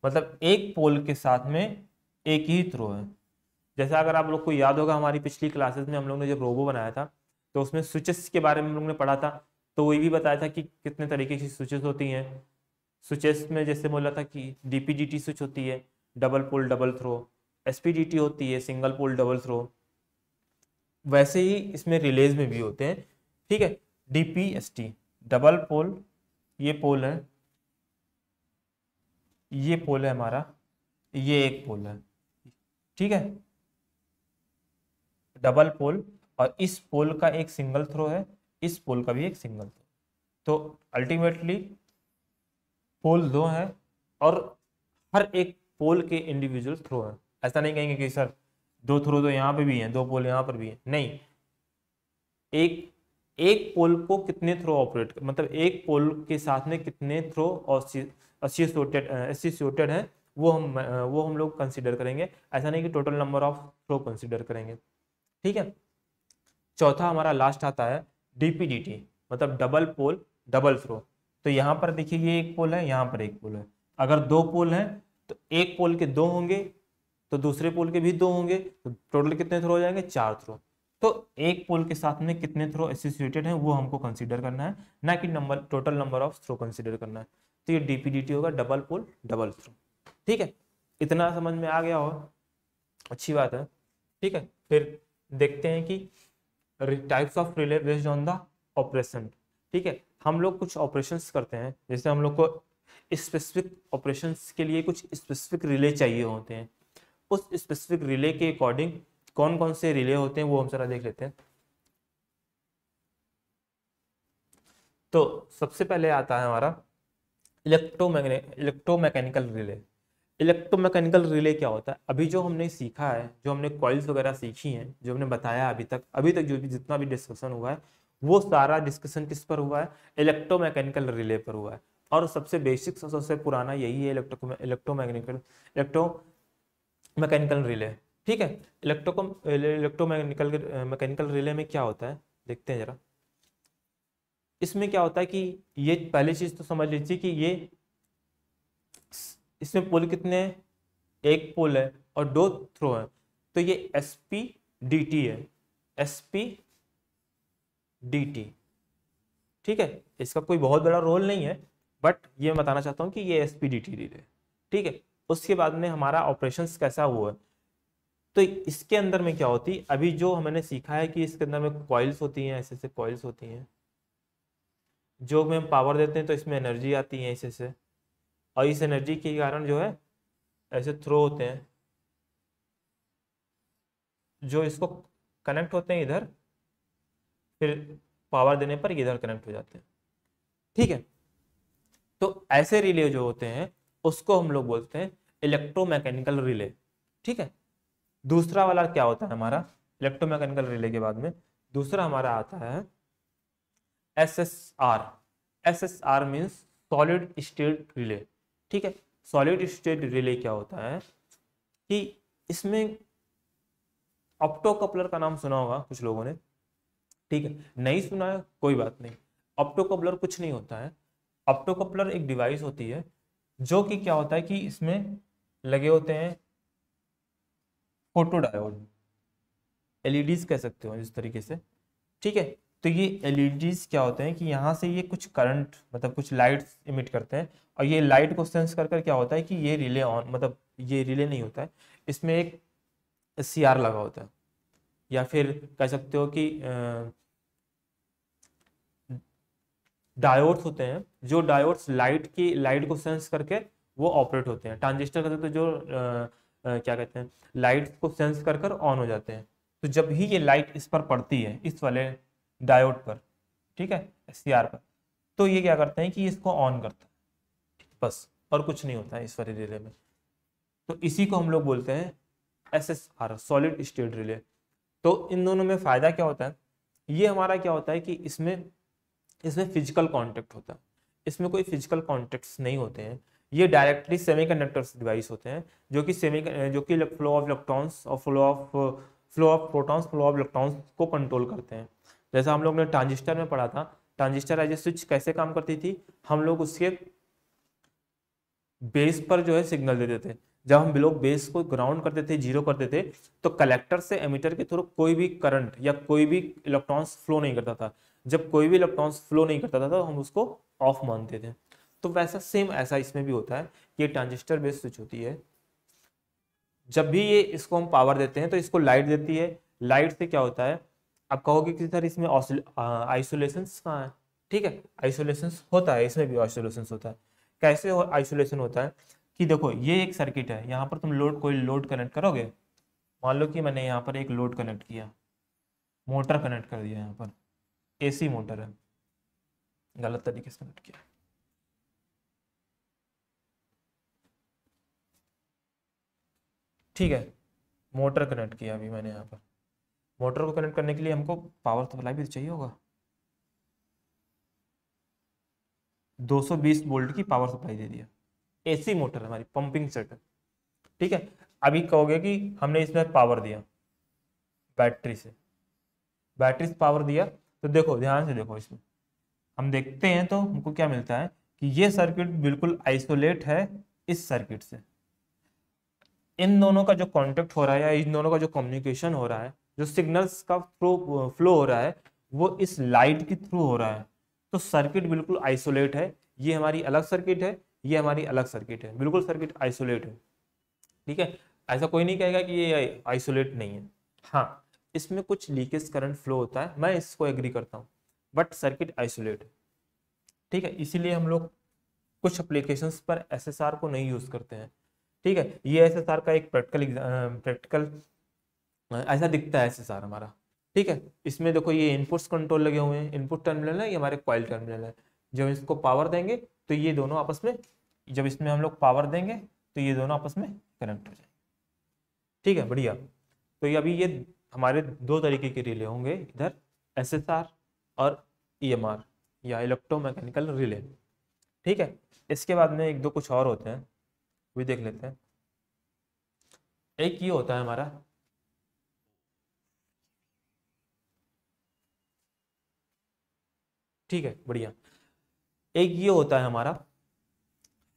मतलब एक पोल के साथ में एक ही थ्रो है जैसा अगर आप लोग को याद होगा हमारी पिछली क्लासेस में हम लोग ने जब रोबो बनाया था तो उसमें स्विचेस के बारे में हम लोग ने पढ़ा था तो वही भी बताया था कि कितने तरीके की स्विचेस होती हैं स्विचेस में जैसे बोला था कि डी स्विच होती है double pole double throw S होती है सिंगल पुल डबल थ्रो वैसे ही इसमें रिलेज में भी होते हैं ठीक है D P S T double pole ये पोल है ये पोल है हमारा ये एक पोल है ठीक है डबल पोल और इस पोल का एक सिंगल थ्रो है इस पोल का भी एक सिंगल थ्रो तो अल्टीमेटली पोल दो हैं और हर एक पोल के इंडिविजुअल थ्रो हैं ऐसा नहीं कहेंगे कि सर दो थ्रो तो यहाँ पे भी हैं दो पोल यहाँ पर भी हैं नहीं एक एक पोल को कितने थ्रो ऑपरेट मतलब एक पोल के साथ में कितने थ्रो एसोसिएटेड एसोसिएटेड हैं वो हम वो हम लोग कंसिडर करेंगे ऐसा नहीं कि total number of throw consider करेंगे ठीक है चौथा हमारा लास्ट आता है डीपीडीटी मतलब डबल पोल डबल थ्रो तो यहाँ पर देखिए ये एक पोल है यहाँ पर एक पोल है अगर दो पोल हैं तो एक पोल के दो होंगे तो दूसरे पोल के भी दो होंगे तो टोटल कितने थ्रो हो जाएंगे चार थ्रो तो एक पोल के साथ में कितने थ्रो एसोसिएटेड हैं वो हमको कंसिडर करना है ना कि number total number of throw consider करना है तो ये डीपीडीटी होगा डबल पोल डबल थ्रो ठीक है इतना समझ में आ गया हो अच्छी बात है ठीक है फिर देखते हैं कि types of relay based on the operation ठीक है हम लोग कुछ ऑपरेशंस करते हैं जैसे हम लोग को स्पेसिफिक ऑपरेशंस के लिए कुछ स्पेसिफिक रिले चाहिए होते हैं उस स्पेसिफिक रिले के अकॉर्डिंग कौन कौन से रिले होते हैं वो हम जरा देख लेते हैं तो सबसे पहले आता है हमारा इलेक्ट्रोमैग्ने इलेक्ट्रोमैकेनिकल रिले इलेक्ट्रोमैकेनिकल रिले क्या होता है अभी जो हमने सीखा है जो हमने कॉइल्स वगैरह सीखी हैं जो हमने बताया अभी तक अभी तक जो भी जितना भी डिस्कशन हुआ है वो सारा डिस्कशन किस पर हुआ है इलेक्ट्रोमैकेनिकल रिले पर हुआ है और सबसे बेसिक सबसे पुराना यही है electro electromechanical electro mechanical relay ठीक है इलेक्ट्रो इलेक्ट्रोमैकेनिकल मैकेनिकल रिले में क्या होता है देखते हैं जरा इसमें क्या होता है कि ये पहली चीज़ तो समझ लीजिए कि ये इसमें पोल कितने हैं एक पोल है और दो थ्रो है तो ये एस पी डी टी है एस पी डी टी ठीक है इसका कोई बहुत बड़ा रोल नहीं है बट ये मैं बताना चाहता हूँ कि ये एस पी डी टी दी है ठीक है उसके बाद में हमारा ऑपरेशन कैसा हुआ है तो इसके अंदर में क्या होती है अभी जो हमने सीखा है कि इसके अंदर में कॉइल्स होती हैं ऐसे ऐसे कॉइल्स होती हैं जो में हम पावर देते हैं तो इसमें एनर्जी आती है ऐसे ऐसे और इस एनर्जी के कारण जो है ऐसे थ्रो होते हैं जो इसको कनेक्ट होते हैं इधर फिर पावर देने पर इधर कनेक्ट हो जाते हैं ठीक है तो ऐसे रिले जो होते हैं उसको हम लोग बोलते हैं इलेक्ट्रोमैकेनिकल रिले ठीक है दूसरा वाला क्या होता है हमारा इलेक्ट्रोमैकेनिकल रिले के बाद में दूसरा हमारा आता है S S R S S R means solid state relay ठीक है सॉलिड स्टेट रिले क्या होता है कि इसमें ऑप्टो कपलर का नाम सुना होगा कुछ लोगों ने ठीक है नहीं सुना है कोई बात नहीं ऑप्टो कपलर कुछ नहीं होता है ऑप्टो कपलर एक डिवाइस होती है जो कि क्या होता है कि इसमें लगे होते हैं फोटो डायोड एलईडीज कह सकते हो इस तरीके से ठीक है तो ये एल e क्या होते हैं कि यहाँ से ये कुछ करंट मतलब कुछ लाइट्स इमिट करते हैं और ये लाइट को सेंस कर कर क्या होता है कि ये रिले ऑन मतलब ये रिले नहीं होता है इसमें एक सी लगा होता है या फिर कह सकते हो कि डायोड्स होते हैं जो डायोड्स लाइट की लाइट को सेंस करके वो ऑपरेट होते हैं ट्रांजिस्टर कहते हैं तो जो आ, आ, क्या कहते हैं लाइट को सेंस कर कर ऑन हो जाते हैं तो जब ही ये लाइट इस पर पड़ती है इस वाले डायोड पर ठीक है एस पर तो ये क्या करते हैं कि इसको ऑन करता है बस और कुछ नहीं होता है इस वाले रिले में तो इसी को हम लोग बोलते हैं S S R solid state relay तो इन दोनों में फ़ायदा क्या होता है ये हमारा क्या होता है कि इसमें इसमें फिजिकल कॉन्टेक्ट होता है इसमें कोई फिजिकल कॉन्टेक्ट्स नहीं होते हैं ये डायरेक्टली सेमीकंडक्टर्स डिवाइस होते हैं जो कि सेमी जो कि फ्लो ऑफ इलेक्ट्रॉन्स और flow of flow of protons flow of electrons को कंट्रोल करते हैं जैसा हम लोग ने ट्रांजिस्टर में पढ़ा था ट्रांजिस्टर एज ए स्विच कैसे काम करती थी हम लोग उसके बेस पर जो है सिग्नल देते थे जब हम लोग बेस को ग्राउंड करते थे जीरो करते थे तो कलेक्टर से एमिटर के थ्रू कोई भी करंट या कोई भी इलेक्ट्रॉन्स फ्लो नहीं करता था जब कोई भी इलेक्ट्रॉन्स फ्लो नहीं करता था तो हम उसको ऑफ मानते थे तो वैसा सेम ऐसा इसमें भी होता है कि ट्रांजिस्टर बेस स्विच होती है जब भी ये इसको हम पावर देते हैं तो इसको लाइट देती है लाइट से क्या होता है आप कहोगे कि सर इसमें आइसोलेशन कहाँ है ठीक है आइसोलेशंस होता है इसमें भी आइसोलेशन होता है कैसे आइसोलेशन होता है कि देखो ये एक सर्किट है यहाँ पर तुम लोड कोई लोड कनेक्ट करोगे मान लो कि मैंने यहाँ पर एक लोड कनेक्ट किया मोटर कनेक्ट कर दिया यहाँ पर एसी मोटर है गलत तरीके से कनेक्ट किया ठीक है मोटर कनेक्ट किया अभी मैंने यहाँ पर मोटर को कनेक्ट करने के लिए हमको पावर सप्लाई भी चाहिए होगा 220 वोल्ट की पावर सप्लाई दे दिया एसी मोटर हमारी पंपिंग सेट ठीक है अभी कहोगे कि हमने इसमें पावर दिया बैटरी से बैटरी से पावर दिया तो देखो ध्यान से देखो इसमें हम देखते हैं तो हमको क्या मिलता है कि ये सर्किट बिल्कुल आइसोलेट है इस सर्किट से इन दोनों का जो कांटेक्ट हो रहा है या इन दोनों का जो कम्युनिकेशन हो रहा है जो सिग्नल्स का थ्रो फ्लो हो रहा है वो इस लाइट के थ्रू हो रहा है तो सर्किट बिल्कुल आइसोलेट है ये हमारी अलग सर्किट है ये हमारी अलग सर्किट है बिल्कुल सर्किट आइसोलेट है ठीक है ऐसा कोई नहीं कहेगा कि ये आइसोलेट नहीं है हाँ इसमें कुछ लीकेज करंट फ्लो होता है मैं इसको एग्री करता हूँ बट सर्किट आइसोलेट है ठीक है इसीलिए हम लोग कुछ अप्लीकेशन पर एस को नहीं यूज़ करते हैं ठीक है ये एस का एक प्रैक्टिकल प्रैक्टिकल मतलब ऐसा दिखता है एस हमारा ठीक है इसमें देखो ये इनपुट्स कंट्रोल लगे हुए हैं इनपुट टर्मिनल है ये हमारे कॉइल टर्मिनल है जब इसको पावर देंगे तो ये दोनों आपस में जब इसमें हम लोग पावर देंगे तो ये दोनों आपस में कनेक्ट हो जाएंगे ठीक है बढ़िया तो ये अभी ये हमारे दो तरीके के रिले होंगे इधर एस और ई e या इलेक्ट्रो मैकेनिकल रिले ठीक है इसके बाद में एक दो कुछ और होते हैं वो देख लेते हैं एक ये होता है हमारा ठीक है बढ़िया एक ये होता है हमारा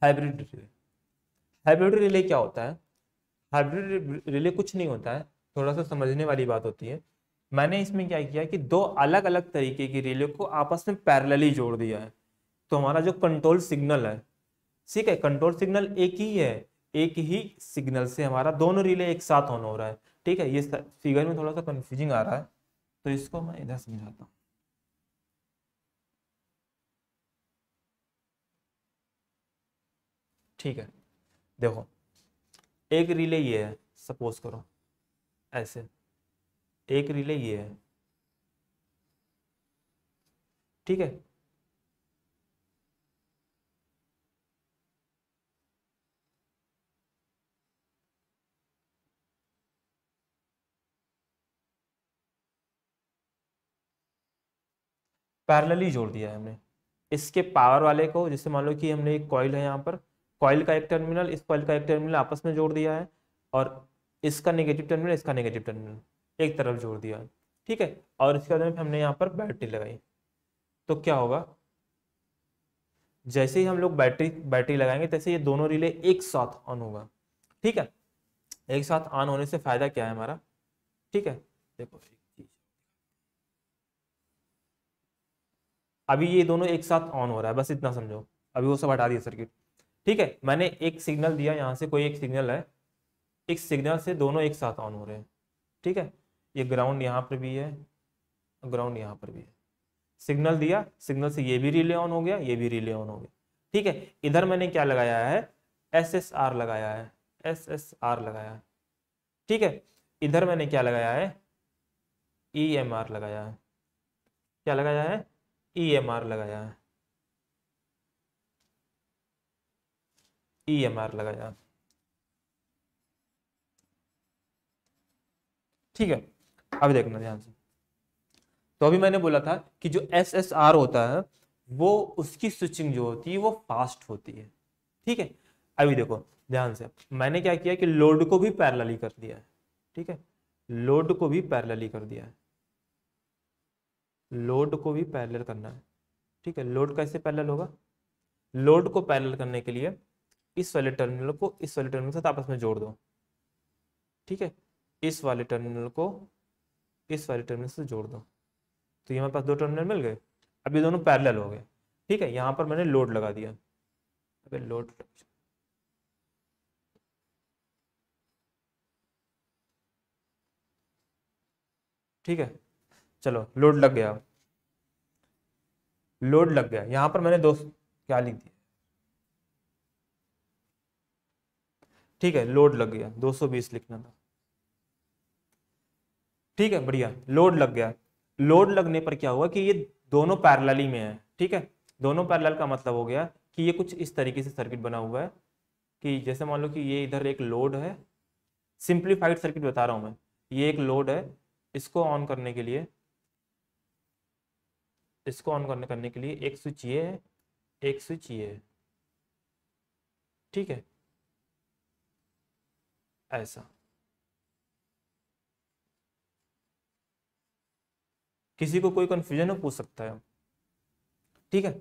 हाइब्रिड रिले हाइब्रिड रिले क्या होता है हाइब्रिड रिले कुछ नहीं होता है थोड़ा सा समझने वाली बात होती है मैंने इसमें क्या किया कि दो अलग अलग तरीके की रिले को आपस में पैरेलली जोड़ दिया है तो हमारा जो कंट्रोल सिग्नल है ठीक है कंट्रोल सिग्नल एक ही है एक ही सिग्नल से हमारा दोनों रिले एक साथ ऑन हो रहा है ठीक है ये फिगर में थोड़ा सा कंफ्यूजिंग आ रहा है तो इसको मैं इधर समझाता हूँ ठीक है देखो एक रिले ये है सपोज करो ऐसे एक रिले ये है ठीक है पैरेलली जोड़ दिया है हमने इसके पावर वाले को जैसे मान लो कि हमने एक कॉइल है यहाँ पर कॉयल का एक टर्मिनल इस कॉयल का एक टर्मिनल आपस में जोड़ दिया है और इसका नेगेटिव टर्मिनल इसका नेगेटिव टर्मिनल एक तरफ जोड़ दिया है ठीक है और इसके बाद में हमने यहाँ पर बैटरी लगाई तो क्या होगा जैसे ही हम लोग बैटरी बैटरी लगाएंगे तैसे ये दोनों रिले एक साथ ऑन होगा ठीक है एक साथ ऑन होने से फायदा क्या है हमारा ठीक है देखो अभी ये दोनों एक साथ ऑन हो रहा है बस इतना समझो अभी वो सब हटा दिया सर्किट ठीक है मैंने एक सिग्नल दिया यहाँ से कोई एक सिग्नल है इस सिग्नल से दोनों एक साथ ऑन हो रहे हैं ठीक है ये ग्राउंड यहाँ पर भी है ग्राउंड यहाँ पर भी है सिग्नल दिया सिग्नल से ये भी रिले ऑन हो गया ये भी रिले ऑन हो गया ठीक है इधर मैंने क्या लगाया है एस एस आर लगाया है एस एस आर लगाया है ठीक है इधर मैंने क्या लगाया है ई एम आर लगाया है क्या लगाया है ई एम आर लगाया है ई e एम आर लगाया ठीक है अभी देखना ध्यान से तो अभी मैंने बोला था कि जो एस एस आर होता है वो उसकी स्विचिंग जो होती है वो फास्ट होती है ठीक है अभी देखो ध्यान से मैंने क्या किया कि लोड को भी पैरलली कर दिया है ठीक है लोड को भी पैरलली कर दिया है लोड को भी पैरेलल करना है ठीक है लोड कैसे पैरेलल होगा लोड को पैरेलल करने के लिए इस वाले टर्मिनल को इस वाले टर्मिनल के साथ आपस में जोड़ दो ठीक है इस वाले टर्मिनल को इस वाले टर्मिनल से जोड़ दो तो ये हमारे पास दो टर्मिनल मिल गए अब ये दोनों पैरेलल हो गए ठीक है यहाँ पर मैंने लोड लगा दिया अबे लोड ठीक है चलो लोड लग गया लोड लग गया यहाँ पर मैंने दो क्या लिख दिया ठीक है लोड लग गया 220 लिखना था ठीक है बढ़िया लोड लग गया लोड लगने पर क्या हुआ कि ये दोनों पैरेलली में है ठीक है दोनों पैरल का मतलब हो गया कि ये कुछ इस तरीके से सर्किट बना हुआ है कि जैसे मान लो कि ये इधर एक लोड है सिंप्लीफाइड सर्किट बता रहा हूँ मैं ये एक लोड है इसको ऑन करने के लिए इसको ऑन करने करने के लिए एक स्विच ये है एक स्विच ये है ठीक है ऐसा किसी को कोई कंफ्यूजन हो पूछ सकता है ठीक है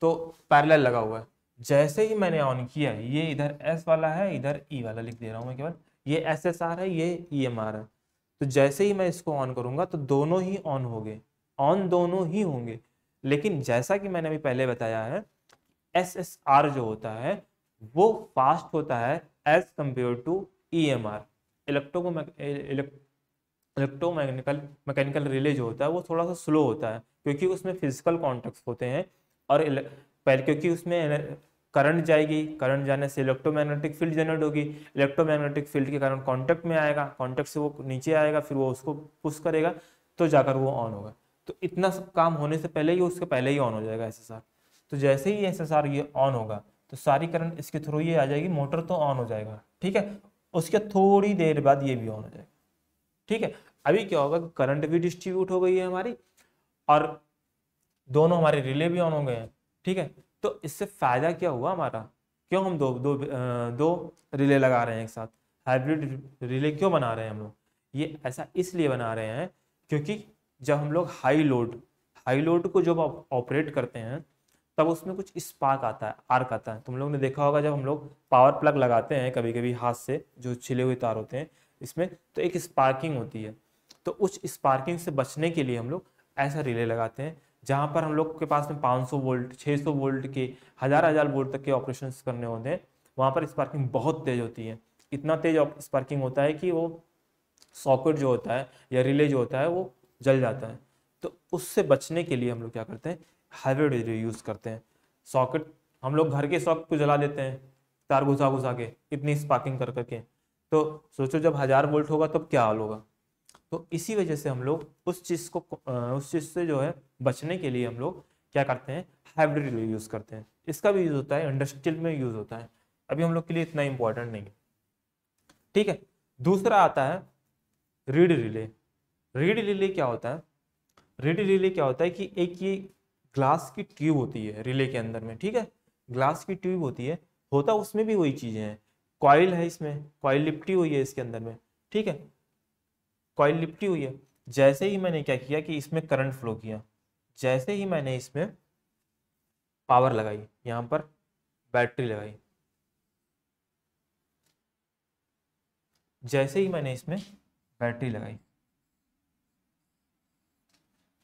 तो पैरल लगा हुआ है जैसे ही मैंने ऑन किया ये इधर एस वाला है इधर ई e वाला लिख दे रहा हूं मैं केवल ये एस एस आर है ये ई एम आर है तो जैसे ही मैं इसको ऑन करूँगा तो दोनों ही ऑन हो गए ऑन दोनों ही होंगे लेकिन जैसा कि मैंने अभी पहले बताया है एस एस आर जो होता है वो फास्ट होता है as compare to E M R electro electromagnetical mechanical relay जो होता है वो थोड़ा सा स्लो होता है क्योंकि उसमें फिजिकल कॉन्टेक्ट होते हैं और पहले क्योंकि उसमें करंट जाएगी करंट जाने से इलेक्ट्रोमैग्नेटिक फील्ड जनरेट होगी इलेक्ट्रोमैग्नेटिक फील्ड के कारण कांटेक्ट में आएगा कांटेक्ट से वो नीचे आएगा फिर वो उसको पुश करेगा तो जाकर वो ऑन होगा तो इतना सब काम होने से पहले ही उसके पहले ही ऑन हो जाएगा एस तो जैसे ही एस ये ऑन होगा तो सारी करंट इसके थ्रू ये आ जाएगी मोटर तो ऑन हो जाएगा ठीक है उसके थोड़ी देर बाद ये भी ऑन हो जाएगा ठीक है अभी क्या होगा करंट भी डिस्ट्रीब्यूट हो गई है हमारी और दोनों हमारे रिले भी ऑन हो गए हैं ठीक है तो इससे फ़ायदा क्या हुआ हमारा क्यों हम दो दो दो रिले लगा रहे हैं एक साथ हाइब्रिड रिले क्यों बना रहे हैं हम लोग ये ऐसा इसलिए बना रहे हैं क्योंकि जब हम लोग हाई लोड हाई लोड को जब ऑपरेट करते हैं तब उसमें कुछ स्पार्क आता है आर्क आता है तुम लोग ने देखा होगा जब हम लोग पावर प्लग लगाते हैं कभी कभी हाथ से जो छिले हुए तार होते हैं इसमें तो एक स्पार्किंग होती है तो उस स्पार्किंग से बचने के लिए हम लोग ऐसा रिले लगाते हैं जहाँ पर हम लोग के पास में 500 वोल्ट 600 वोल्ट के हज़ार हज़ार वोल्ट तक के ऑपरेशन करने होते हैं वहाँ पर स्पार्किंग बहुत तेज़ होती है इतना तेज स्पार्किंग होता है कि वो सॉकेट जो होता है या रिले जो होता है वो जल जाता है तो उससे बचने के लिए हम लोग क्या करते हैं हाइब्रिड रेडियो यूज़ करते हैं सॉकेट हम लोग घर के सॉकेट को जला देते हैं तार घुसा घुसा के इतनी स्पार्किंग कर करके तो सोचो जब हज़ार वोल्ट होगा तब क्या हाल होगा तो इसी वजह से हम लोग उस चीज़ को उस चीज़ से जो है बचने के लिए हम लोग क्या करते हैं हाइब्रिड रेडियो यूज़ करते हैं इसका भी यूज़ होता है इंडस्ट्रियल में यूज़ होता है अभी हम लोग के लिए इतना इम्पोर्टेंट नहीं है ठीक है दूसरा आता है रीड रिले रीड रिले क्या होता है रीड रिले क्या होता है कि एक ये ग्लास की ट्यूब होती है रिले के अंदर में ठीक है ग्लास की ट्यूब होती है होता उसमें भी वही चीज़ें हैं कॉयल है इसमें कॉयल लिपटी हुई है इसके अंदर में ठीक है कॉयल लिपटी हुई है जैसे ही मैंने क्या किया कि इसमें करंट फ्लो किया जैसे ही मैंने इसमें पावर लगाई यहाँ पर बैटरी लगाई जैसे ही मैंने इसमें बैटरी लगाई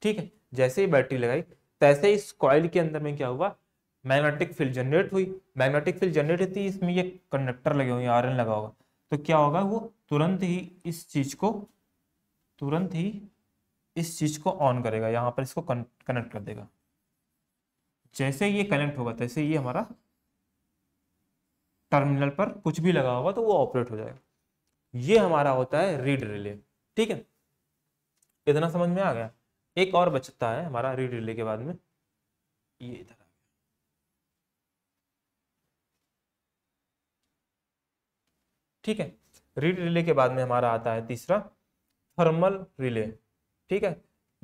ठीक है जैसे ही बैटरी लगाई तो ऐसे इस कॉयल के अंदर में क्या हुआ मैग्नेटिक फील्ड जनरेट हुई मैग्नेटिक फील्ड जनरेट होती है इसमें ये कंडक्टर लगे हुए आयरन लगा होगा तो क्या होगा वो तुरंत ही इस चीज को तुरंत ही इस चीज को ऑन करेगा यहाँ पर इसको कनेक्ट कर देगा जैसे ये कनेक्ट होगा तैसे ये हमारा टर्मिनल पर कुछ भी लगा होगा तो वो ऑपरेट हो जाएगा ये हमारा होता है रीड रिले ठीक है इतना समझ में आ गया एक और बचता है हमारा रीड रिले के बाद में ये इधर आ गया ठीक है रीड रिले के बाद में हमारा आता है तीसरा थर्मल रिले ठीक है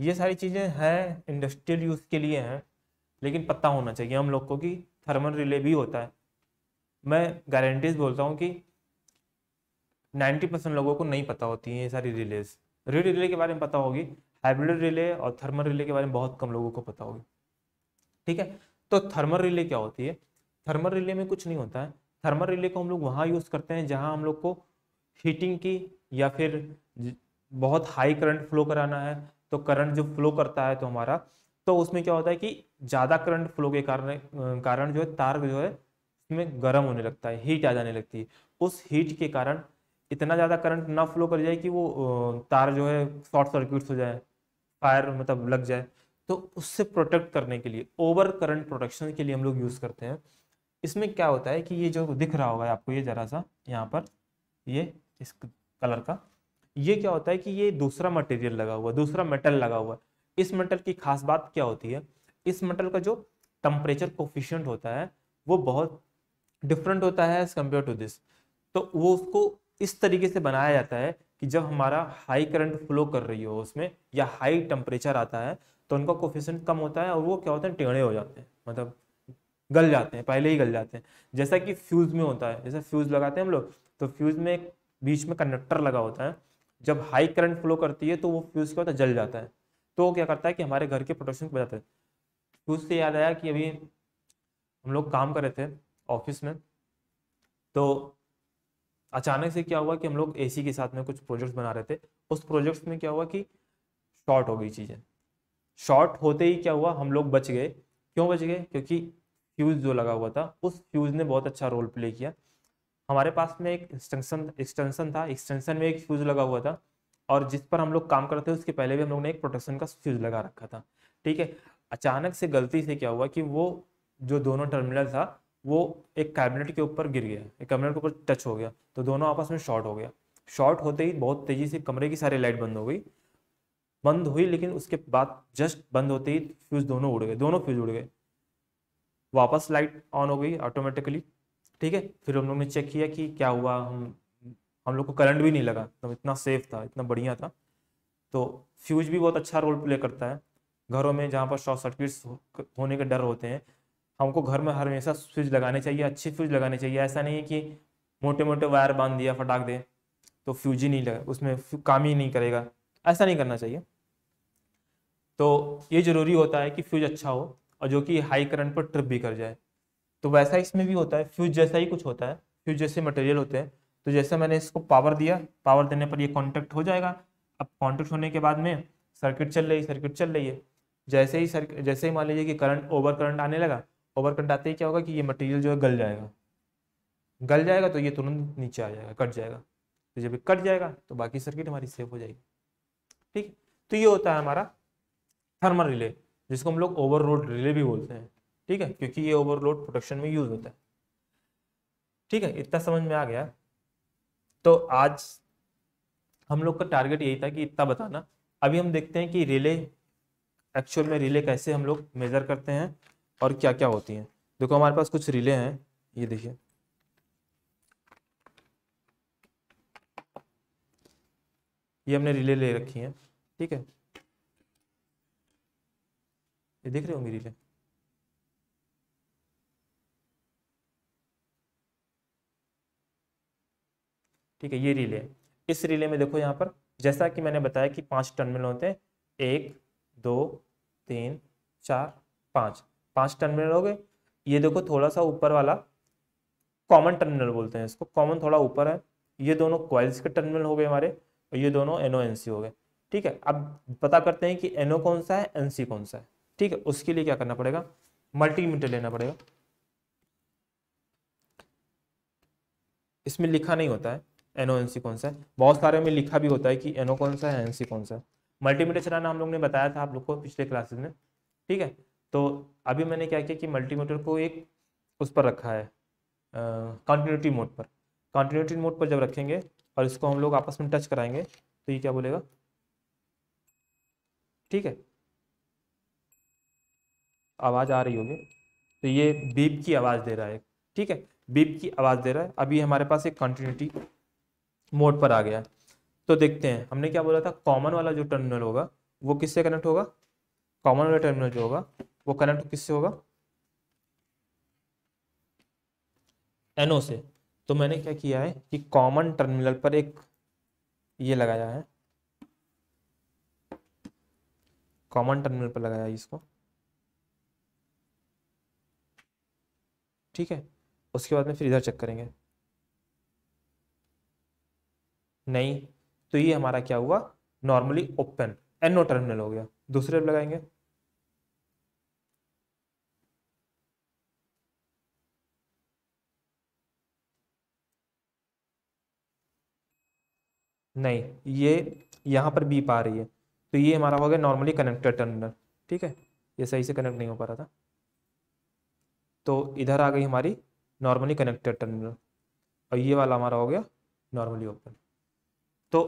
ये सारी चीज़ें हैं इंडस्ट्रियल यूज़ के लिए हैं लेकिन पता होना चाहिए हम लोग को कि थर्मल रिले भी होता है मैं गारंटीज बोलता हूँ कि 90 परसेंट लोगों को नहीं पता होती हैं ये सारी रिलेज रीड रिले के बारे में पता होगी हाइब्रिड रिले और थर्मल रिले के बारे में बहुत कम लोगों को पता होगा ठीक है तो थर्मल रिले क्या होती है थर्मल रिले में कुछ नहीं होता है थर्मल रिले को हम लोग वहाँ यूज़ करते हैं जहाँ हम लोग को हीटिंग की या फिर बहुत हाई करंट फ्लो कराना है तो करंट जो फ्लो करता है तो हमारा तो उसमें क्या होता है कि ज़्यादा करंट फ्लो के कारण कारण जो है तार जो है उसमें गर्म होने लगता है हीट आ जाने लगती है उस हीट के कारण इतना ज़्यादा करंट ना फ्लो कर जाए कि वो तार जो है शॉर्ट सर्किट्स हो जाए फायर मतलब लग जाए तो उससे प्रोटेक्ट करने के लिए ओवर करंट प्रोटेक्शन के लिए हम लोग यूज़ करते हैं इसमें क्या होता है कि ये जो दिख रहा होगा आपको ये ज़रा सा यहाँ पर ये इस कलर का ये क्या होता है कि ये दूसरा मटेरियल लगा हुआ दूसरा मेटल लगा हुआ इस मेटल की खास बात क्या होती है इस मेटल का जो टेम्परेचर कोफिशियंट होता है वो बहुत डिफरेंट होता है एज कम्पेयर टू दिस तो वो उसको इस तरीके से बनाया जाता है कि जब हमारा हाई करंट फ्लो कर रही हो उसमें या हाई टेम्परेचर आता है तो उनका कोफिशेंट कम होता है और वो क्या होते हैं टेढ़े हो जाते हैं मतलब गल जाते हैं पहले ही गल जाते हैं जैसा कि फ्यूज़ में होता है जैसे फ्यूज़ लगाते हैं हम लोग तो फ्यूज़ में एक बीच में कंडक्टर लगा होता है जब हाई करंट फ्लो करती है तो वो फ्यूज़ क्या होता है जल जाता है तो वो क्या करता है कि हमारे घर के प्रोटेक्शन को बजाते हैं फ्यूज़ से याद आया कि अभी हम लोग काम कर रहे थे ऑफिस में तो अचानक से क्या हुआ कि हम लोग ए के साथ में कुछ प्रोजेक्ट्स बना रहे थे उस प्रोजेक्ट्स में क्या हुआ कि शॉर्ट हो गई चीज़ें शॉर्ट होते ही क्या हुआ हम लोग बच गए क्यों बच गए क्योंकि फ्यूज़ जो लगा हुआ था उस फ्यूज़ ने बहुत अच्छा रोल प्ले किया हमारे पास में एक एक्सटेंशन एक्सटेंशन था एक्सटेंशन में एक फ्यूज़ लगा हुआ था और जिस पर हम लोग काम करते थे उसके पहले भी हम लोग ने एक प्रोटेक्शन का फ्यूज़ लगा रखा था ठीक है अचानक से गलती से क्या हुआ कि वो जो दोनों टर्मिनल था वो एक कैबिनेट के ऊपर गिर गया एक कैबिनेट के ऊपर टच हो गया तो दोनों आपस में शॉर्ट हो गया शॉर्ट होते ही बहुत तेज़ी से कमरे की सारी लाइट बंद हो गई बंद हुई लेकिन उसके बाद जस्ट बंद होते ही फ्यूज़ दोनों उड़ गए दोनों फ्यूज़ उड़ गए वापस लाइट ऑन हो गई ऑटोमेटिकली ठीक है फिर हम लोग ने चेक किया कि क्या हुआ हम हम लोग को करंट भी नहीं लगा तो इतना सेफ था इतना बढ़िया था तो फ्यूज भी बहुत अच्छा रोल प्ले करता है घरों में जहाँ पर शॉर्ट सर्किट्स होने के डर होते हैं हमको घर में हमेशा फ्यूज लगाने चाहिए अच्छे फ्यूज लगाने चाहिए ऐसा नहीं है कि मोटे मोटे वायर बांध दिया फटाक दे तो फ्यूज ही नहीं लगा उसमें काम ही नहीं करेगा ऐसा नहीं करना चाहिए तो ये ज़रूरी होता है कि फ्यूज अच्छा हो और जो कि हाई करंट पर ट्रिप भी कर जाए तो वैसा इसमें भी होता है फ्यूज जैसा ही कुछ होता है फ्यूज जैसे मटेरियल होते हैं तो जैसे मैंने इसको पावर दिया पावर देने पर ये कॉन्टैक्ट हो जाएगा अब कॉन्टैक्ट होने के बाद में सर्किट चल रही सर्किट चल रही है जैसे ही सर्किट जैसे ही मान लीजिए कि करंट ओवर करंट आने लगा ओवर करंट आते ही क्या होगा कि ये मटेरियल जो है गल जाएगा गल जाएगा तो ये तुरंत नीचे आ जाएगा कट जाएगा तो जब कट जाएगा तो बाकी सर्किट हमारी सेफ हो जाएगी ठीक तो ये होता है हमारा थर्मल रिले जिसको हम लोग ओवरलोड रिले भी बोलते हैं ठीक है क्योंकि ये ओवरलोड प्रोटेक्शन में यूज होता है ठीक है इतना समझ में आ गया तो आज हम लोग का टारगेट यही था कि इतना बताना अभी हम देखते हैं कि रिले एक्चुअल में रिले कैसे हम लोग मेजर करते हैं और क्या क्या होती हैं देखो हमारे पास कुछ रिले हैं ये देखिए ये हमने रिले ले रखी हैं ठीक है ये देख रहे होंगे रिले ठीक है ये रिले इस रिले में देखो यहाँ पर जैसा कि मैंने बताया कि पांच टर्मिनल होते हैं एक दो तीन चार पांच पांच टर्मिनल हो गए ये देखो थोड़ा सा ऊपर वाला कॉमन टर्मिनल बोलते हैं इसको कॉमन थोड़ा ऊपर है ये दोनों क्वाइल्स के टर्मिनल हो गए हमारे और ये दोनों एनओ एनसी हो गए ठीक है अब पता करते हैं कि एनओ कौन सा है एनसी कौन सा है ठीक है उसके लिए क्या करना पड़ेगा मल्टीमीटर लेना पड़ेगा इसमें लिखा नहीं होता है एनओ एनसी कौन सा है बहुत सारे में लिखा भी होता है कि एनओ कौन सा है एनसी कौन सा है मल्टीमीटर चलाना हम लोग ने बताया था आप लोग को पिछले क्लासेज में ठीक है तो अभी मैंने क्या किया कि मल्टीमीटर को एक उस पर रखा है कंटिन्यूटी मोड पर कंटिन्यूटी मोड पर जब रखेंगे और इसको हम लोग आपस में टच कराएंगे तो ये क्या बोलेगा ठीक है आवाज़ आ रही होगी तो ये बीप की आवाज़ दे रहा है ठीक है बीप की आवाज़ दे रहा है अभी हमारे पास एक कंटिन्यूटी मोड पर आ गया है तो देखते हैं हमने क्या बोला था कॉमन वाला जो टर्मिनल होगा वो किससे कनेक्ट होगा कॉमन वाला टर्मिनल जो होगा वो कनेक्ट किससे होगा एनओ से तो मैंने क्या किया है कि कॉमन टर्मिनल पर एक ये लगाया है कॉमन टर्मिनल पर लगाया है इसको ठीक है उसके बाद में फिर इधर चेक करेंगे नहीं तो ये हमारा क्या हुआ नॉर्मली ओपन एनओ टर्मिनल हो गया दूसरे लगाएंगे नहीं ये यहाँ पर बीप आ रही है तो ये हमारा हो गया नॉर्मली कनेक्टेड टर्मिनल ठीक है ये सही से कनेक्ट नहीं हो पा रहा था तो इधर आ गई हमारी नॉर्मली कनेक्टेड टर्मिनल और ये वाला हमारा हो गया नॉर्मली ओपन तो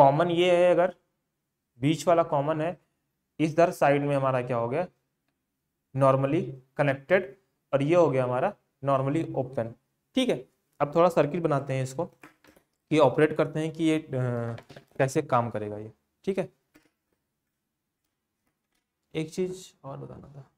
कॉमन ये है अगर बीच वाला कॉमन है इस दर साइड में हमारा क्या हो गया नॉर्मली कनेक्टेड और ये हो गया हमारा नॉर्मली ओपन ठीक है अब थोड़ा सर्किट बनाते हैं इसको ये ऑपरेट करते हैं कि ये कैसे काम करेगा ये ठीक है एक चीज़ और बताना था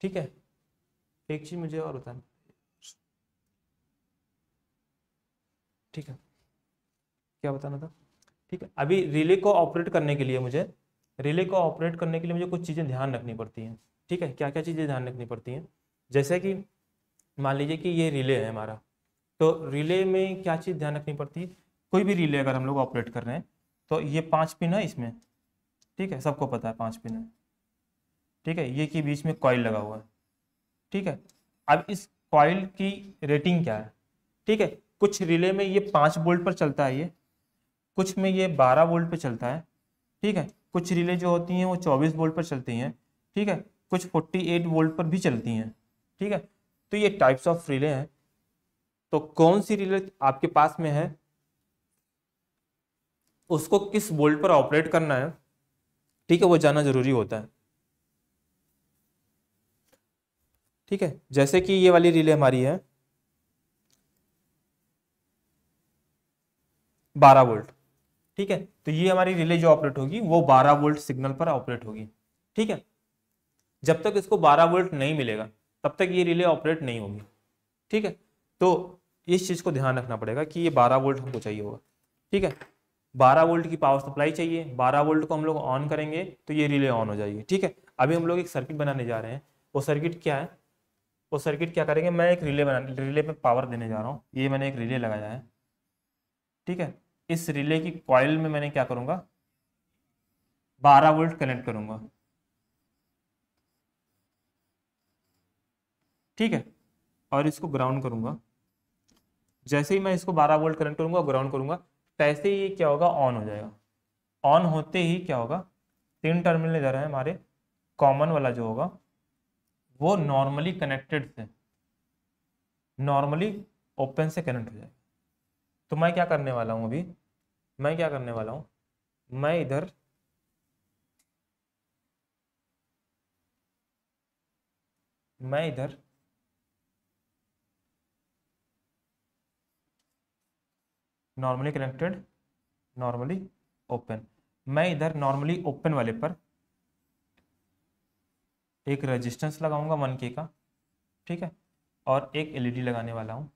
ठीक है एक चीज मुझे और बताना ठीक है क्या बताना था ठीक है अभी रिले को ऑपरेट करने के लिए मुझे रिले को ऑपरेट करने के लिए मुझे कुछ चीज़ें ध्यान रखनी पड़ती हैं ठीक है क्या क्या चीज़ें ध्यान रखनी पड़ती हैं जैसे कि मान लीजिए कि ये रिले है हमारा तो रिले में क्या चीज़ ध्यान रखनी पड़ती है कोई भी रिले अगर हम लोग ऑपरेट कर रहे हैं तो ये पाँच पिन है इसमें ठीक है सबको पता है पाँच पिन है ठीक है ये के बीच में कॉयल लगा हुआ है ठीक है अब इस कॉयल की रेटिंग क्या है ठीक है कुछ रिले में ये पाँच वोल्ट पर चलता है ये कुछ में ये बारह वोल्ट पर चलता है ठीक है कुछ रिले जो होती हैं वो चौबीस वोल्ट पर चलती हैं ठीक है कुछ फोर्टी एट वोल्ट पर भी चलती हैं ठीक है तो ये टाइप्स ऑफ रिले हैं तो कौन सी रिले आपके पास में है उसको किस वोल्ट पर ऑपरेट करना है ठीक है वो जाना जरूरी होता है ठीक है जैसे कि ये वाली रिले हमारी है बारह वोल्ट ठीक है तो ये हमारी रिले जो ऑपरेट होगी वो बारह वोल्ट सिग्नल पर ऑपरेट होगी ठीक है जब तक इसको बारह वोल्ट नहीं मिलेगा तब तक ये रिले ऑपरेट नहीं होगी ठीक है तो इस चीज़ को ध्यान रखना पड़ेगा कि ये बारह वोल्ट हमको चाहिए होगा ठीक है बारह वोल्ट की पावर सप्लाई चाहिए बारह वोल्ट को हम लोग ऑन करेंगे तो ये रिले ऑन हो जाएगी ठीक है अभी हम लोग एक सर्किट बनाने जा रहे हैं वो सर्किट क्या है वो सर्किट क्या करेंगे मैं एक रिले बना रिले में पावर देने जा रहा हूँ ये मैंने एक रिले लगाया है ठीक है इस रिले की कॉयल में मैंने क्या करूँगा बारह वोल्ट कनेक्ट करूँगा ठीक है और इसको ग्राउंड करूँगा जैसे ही मैं इसको 12 वोल्ट कनेक्ट करूँगा ग्राउंड करूँगा तैसे ही ये क्या होगा ऑन हो जाएगा ऑन होते ही क्या होगा तीन टर्मिनल जा रहे हैं हमारे कॉमन वाला जो होगा वो नॉर्मली कनेक्टेड से नॉर्मली ओपन से कनेक्ट हो जाए तो मैं क्या करने वाला हूँ अभी मैं क्या करने वाला हूँ मैं इधर मैं इधर नॉर्मली कनेक्टेड नॉर्मली ओपन मैं इधर नॉर्मली ओपन वाले पर एक रेजिस्टेंस लगाऊंगा वन के का ठीक है और एक एलईडी e लगाने वाला हूँ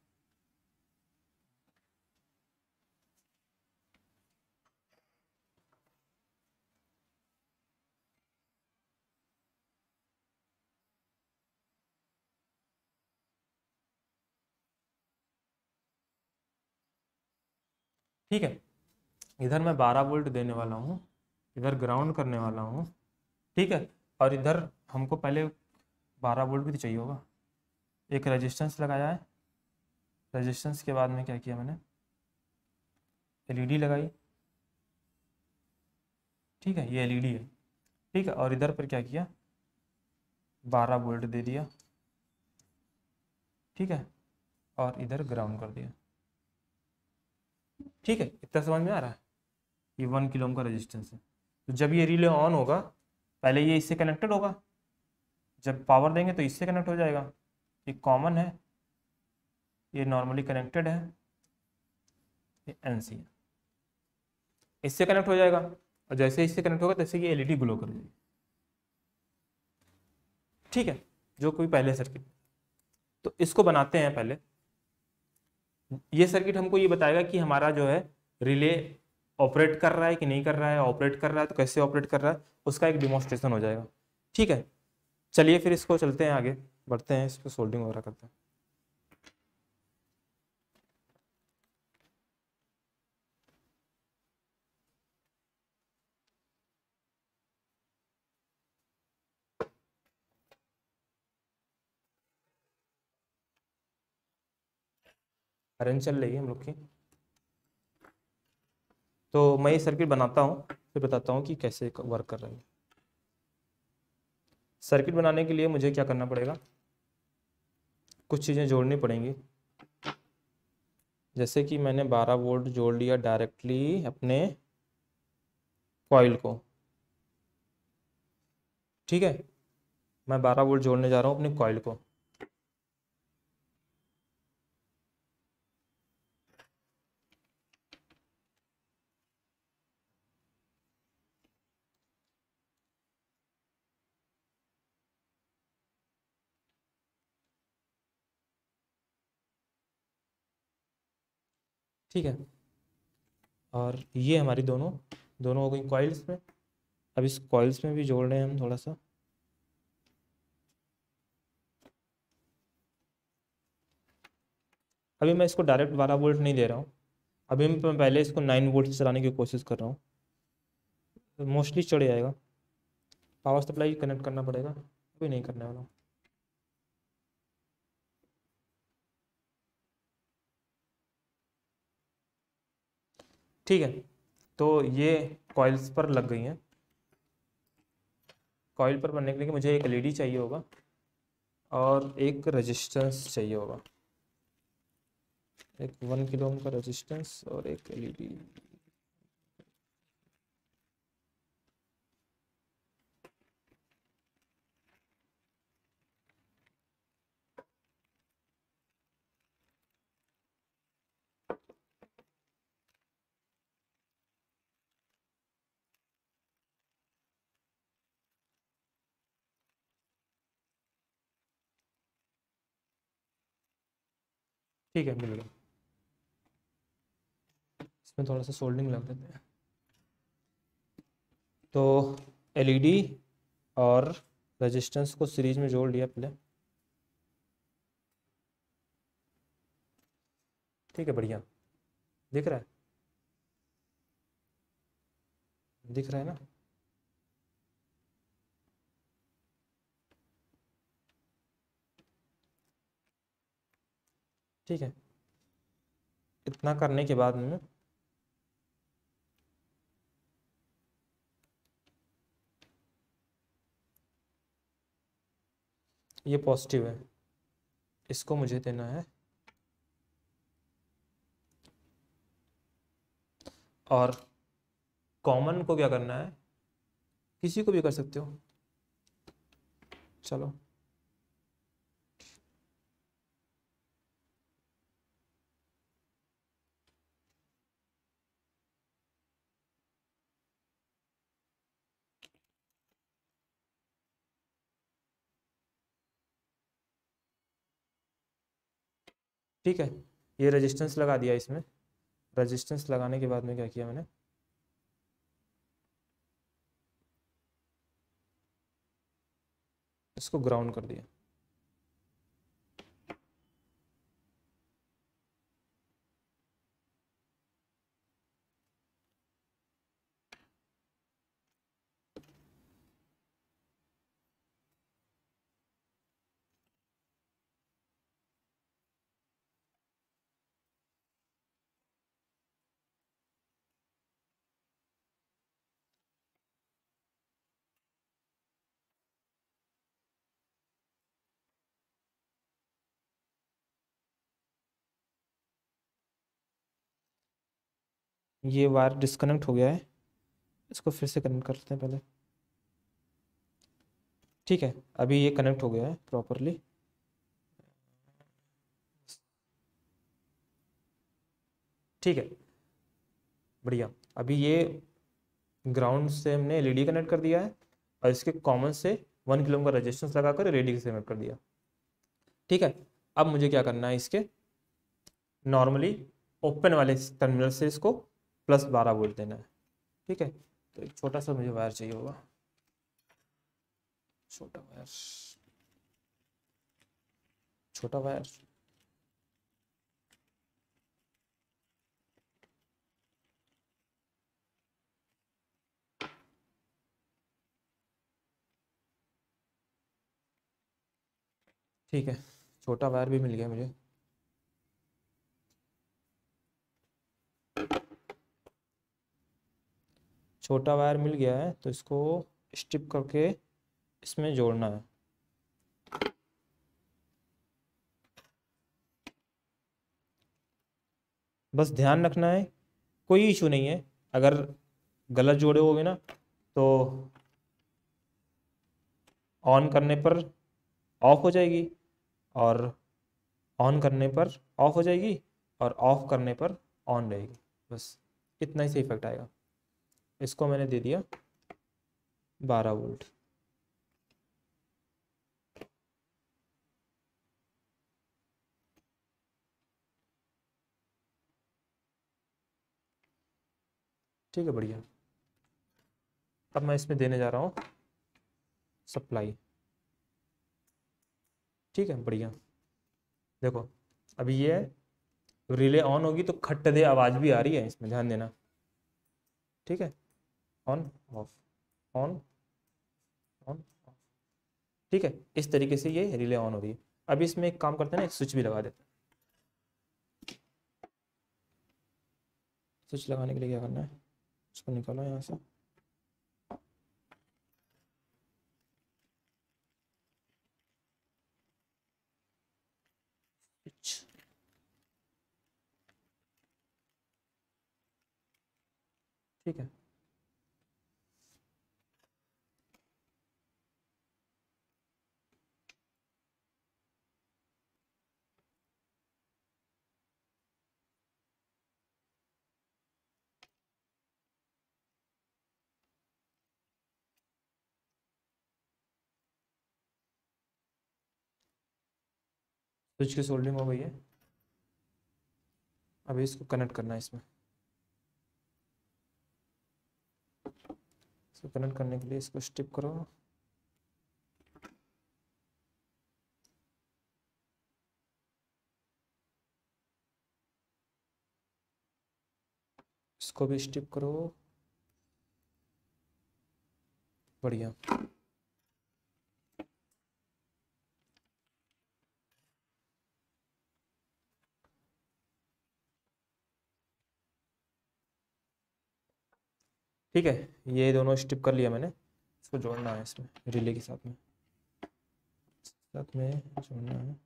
ठीक है इधर मैं 12 वोल्ट देने वाला हूँ इधर ग्राउंड करने वाला हूँ ठीक है और इधर हमको पहले बारह वोल्ट भी तो चाहिए होगा एक रेजिस्टेंस लगाया है रेजिस्टेंस के बाद में क्या किया मैंने एलईडी e लगाई ठीक है ये एलईडी e है ठीक है और इधर पर क्या किया बारह वोल्ट दे दिया ठीक है और इधर ग्राउंड कर दिया ठीक है इतना समझ में आ रहा है ये वन किलोम का रेजिस्टेंस है तो जब ये रिले ऑन होगा पहले ये इससे कनेक्टेड होगा जब पावर देंगे तो इससे कनेक्ट हो जाएगा ये कॉमन है ये नॉर्मली कनेक्टेड है ये एन सी है इससे कनेक्ट हो जाएगा और जैसे इससे कनेक्ट होगा तैसे ये एलईडी ग्लो कर जाएगी ठीक है जो कोई पहले सर्किट तो इसको बनाते हैं पहले ये सर्किट हमको ये बताएगा कि हमारा जो है रिले ऑपरेट कर रहा है कि नहीं कर रहा है ऑपरेट कर रहा है तो कैसे ऑपरेट कर रहा है उसका एक डिमॉन्स्ट्रेशन हो जाएगा ठीक है चलिए फिर इसको चलते हैं आगे बढ़ते हैं इसको सोल्डिंग वगैरह करते हैं अरेंज चल रही है हम लोग की तो मैं ये सर्किट बनाता हूँ फिर बताता हूँ कि कैसे वर्क कर रही है सर्किट बनाने के लिए मुझे क्या करना पड़ेगा कुछ चीज़ें जोड़नी पड़ेंगी जैसे कि मैंने 12 वोल्ट जोड़ लिया डायरेक्टली अपने कॉइल को ठीक है मैं 12 वोल्ट जोड़ने जा रहा हूँ अपने कॉइल को ठीक है और ये हमारी दोनों दोनों हो गई कॉइल्स में अब इस कॉइल्स में भी जोड़ रहे हैं हम थोड़ा सा अभी मैं इसको डायरेक्ट बारह वोल्ट नहीं दे रहा हूँ अभी मैं पहले इसको नाइन वोल्ट से चलाने की कोशिश कर रहा हूँ मोस्टली तो चढ़ जाएगा पावर सप्लाई कनेक्ट करना पड़ेगा अभी नहीं करने वाला हूँ ठीक है तो ये कॉइल्स पर लग गई हैं कॉइल पर बनने के लिए मुझे एक एलईडी चाहिए होगा और एक रेजिस्टेंस चाहिए होगा एक वन किलो का रेजिस्टेंस और एक एलईडी ठीक है मिल गया इसमें थोड़ा सा सोल्डिंग लग देते हैं तो एलईडी e और रेजिस्टेंस को सीरीज में जोड़ लिया पहले ठीक है बढ़िया दिख रहा है दिख रहा है ना ठीक है इतना करने के बाद में ये पॉजिटिव है इसको मुझे देना है और कॉमन को क्या करना है किसी को भी कर सकते हो चलो ठीक है ये रेजिस्टेंस लगा दिया इसमें रेजिस्टेंस लगाने के बाद में क्या किया मैंने इसको ग्राउंड कर दिया ये वायर डिस्कनेक्ट हो गया है इसको फिर से कनेक्ट करते हैं पहले ठीक है अभी ये कनेक्ट हो गया है प्रॉपरली ठीक है बढ़िया अभी ये ग्राउंड से हमने एलईडी कनेक्ट कर दिया है और इसके कॉमन से वन किलोम का रजिस्टेंस लगाकर एलईडी से कनेक्ट कर दिया ठीक है अब मुझे क्या करना है इसके नॉर्मली ओपन वाले टर्मिनल से इसको प्लस बारह वोल्ट देना है ठीक है तो एक छोटा सा मुझे वायर चाहिए होगा छोटा वायर छोटा वायर ठीक है छोटा वायर भी मिल गया मुझे छोटा वायर मिल गया है तो इसको स्टिप करके इसमें जोड़ना है बस ध्यान रखना है कोई इशू नहीं है अगर गलत जोड़े होगे ना तो ऑन करने पर ऑफ हो जाएगी और ऑन करने पर ऑफ हो जाएगी और ऑफ करने पर ऑन रहेगी बस इतना ही से इफेक्ट आएगा इसको मैंने दे दिया बारह वोल्ट ठीक है बढ़िया अब मैं इसमें देने जा रहा हूँ सप्लाई ठीक है बढ़िया देखो अभी ये रिले ऑन होगी तो दे आवाज़ भी आ रही है इसमें ध्यान देना ठीक है on off on on off ठीक है इस तरीके से ये रिले ऑन हो रही है अब इसमें एक काम करते हैं ना स्विच भी लगा देते हैं स्विच लगाने के लिए क्या करना है उसको निकालो यहाँ से ठीक है स्विच की सोल्डिंग हो गई है अभी इसको कनेक्ट करना है इसमें इसको कनेक्ट करने के लिए इसको स्टिप करो इसको भी स्टिप करो बढ़िया ठीक है ये दोनों स्टिप कर लिया मैंने इसको जोड़ना है इसमें रिले के साथ में साथ में जोड़ना है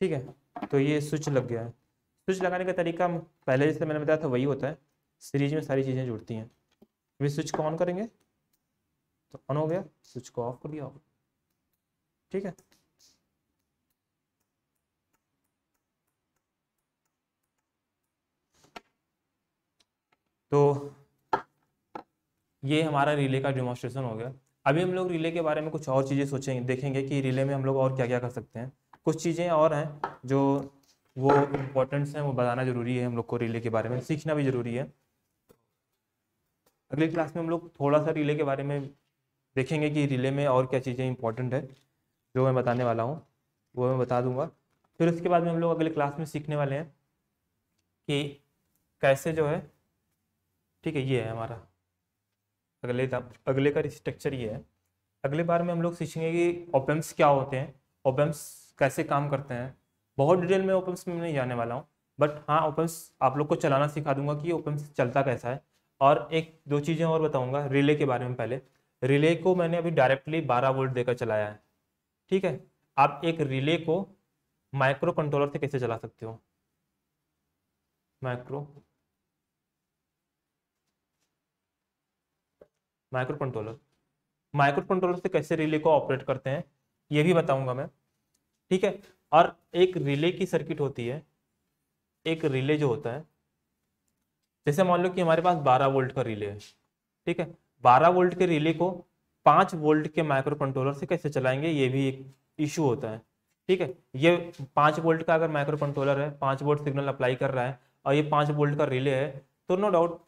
ठीक है तो ये स्विच लग गया है स्विच लगाने का तरीका पहले जैसे मैंने बताया था वही होता है सीरीज में सारी चीज़ें जुड़ती हैं अभी स्विच को ऑन करेंगे तो ऑन हो गया स्विच को ऑफ कर दिया होगा ठीक है तो ये हमारा रिले का डेमोस्ट्रेशन हो गया अभी हम लोग रिले के बारे में कुछ और चीज़ें सोचेंगे देखेंगे कि रिले में हम लोग और क्या क्या कर सकते हैं कुछ चीज़ें और हैं जो वो इम्पोर्टेंट्स हैं वो बताना ज़रूरी है हम लोग को रिले के बारे में सीखना भी ज़रूरी है अगली क्लास में हम लोग थोड़ा सा रिले के बारे में देखेंगे कि रिले में और क्या चीज़ें इंपॉर्टेंट है जो मैं बताने वाला हूँ वो मैं बता दूंगा फिर उसके बाद में हम लोग अगले क्लास में सीखने वाले हैं कि कैसे जो है ठीक है ये है हमारा अगले अगले का स्ट्रक्चर ये है अगले बार में हम लोग सीखेंगे कि ओपेम्स क्या होते हैं ओपेम्स कैसे काम करते हैं बहुत डिटेल में ओपम्स में नहीं जाने वाला हूँ बट हाँ ओपम्स आप लोग को चलाना सिखा दूंगा कि ओपम्स चलता कैसा है और एक दो चीज़ें और बताऊँगा रिले के बारे में पहले रिले को मैंने अभी डायरेक्टली बारह वोल्ट देकर चलाया है ठीक है आप एक रिले को माइक्रो कंट्रोलर से कैसे चला सकते हो micro microcontroller microcontroller से कैसे रिले को ऑपरेट करते हैं ये भी बताऊंगा मैं ठीक है और एक रिले की सर्किट होती है एक रिले जो होता है जैसे मान लो कि हमारे पास 12 वोल्ट का रिले है ठीक है 12 वोल्ट के रिले को 5 वोल्ट के माइक्रो कंट्रोलर से कैसे चलाएंगे ये भी एक इशू होता है ठीक है ये 5 वोल्ट का अगर माइक्रो कंट्रोलर है 5 वोल्ट सिग्नल अप्लाई कर रहा है और ये 5 वोल्ट का रिले है तो नो डाउट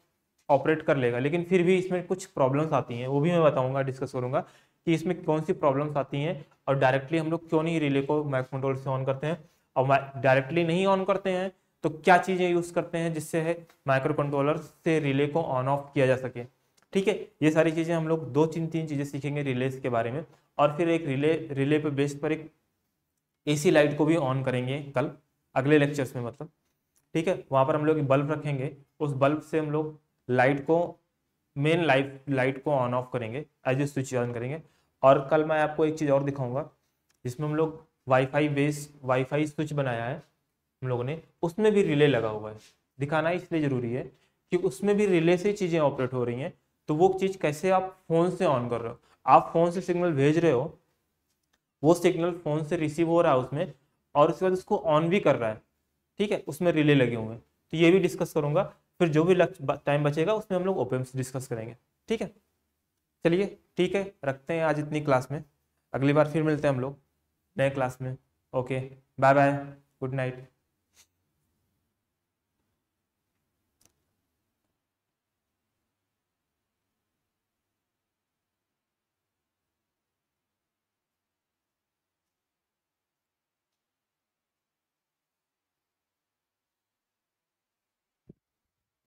ऑपरेट कर लेगा लेकिन फिर भी इसमें कुछ प्रॉब्लम्स आती हैं वो भी मैं बताऊंगा डिस्कस करूंगा कि इसमें कौन सी प्रॉब्लम्स आती हैं और डायरेक्टली हम लोग क्यों नहीं रिले को माइक कंट्रोल से ऑन करते हैं और डायरेक्टली नहीं ऑन करते हैं तो क्या चीज़ें यूज़ करते हैं जिससे है माइक्रो कंट्रोलर से रिले को ऑन ऑफ किया जा सके ठीक है ये सारी चीज़ें हम लोग दो तीन तीन चीज़ें सीखेंगे रिलेस के बारे में और फिर एक रिले रिले पे बेस्ट पर एक एसी लाइट को भी ऑन करेंगे कल अगले लेक्चर्स में मतलब ठीक है वहाँ पर हम लोग बल्ब रखेंगे उस बल्ब से हम लोग लाइट को मेन लाइट लाइट को ऑन ऑफ करेंगे एज ए स्विच ऑन करेंगे और कल मैं आपको एक चीज़ और दिखाऊंगा जिसमें हम लोग वाईफाई बेस वाईफाई स्विच बनाया है हम लोगों ने उसमें भी रिले लगा हुआ है दिखाना इसलिए ज़रूरी है कि उसमें भी रिले से चीज़ें ऑपरेट हो रही हैं तो वो चीज़ कैसे आप फ़ोन से ऑन कर रहे हो आप फ़ोन से सिग्नल भेज रहे हो वो सिग्नल फ़ोन से रिसीव हो रहा है उसमें और उसके बाद उसको ऑन भी कर रहा है ठीक है उसमें रिले लगे हुए हैं तो ये भी डिस्कस करूँगा फिर जो भी टाइम बचेगा उसमें हम लोग ओपन से डिस्कस करेंगे ठीक है चलिए ठीक है रखते हैं आज इतनी क्लास में अगली बार फिर मिलते हैं हम लोग नए क्लास में okay bye bye good night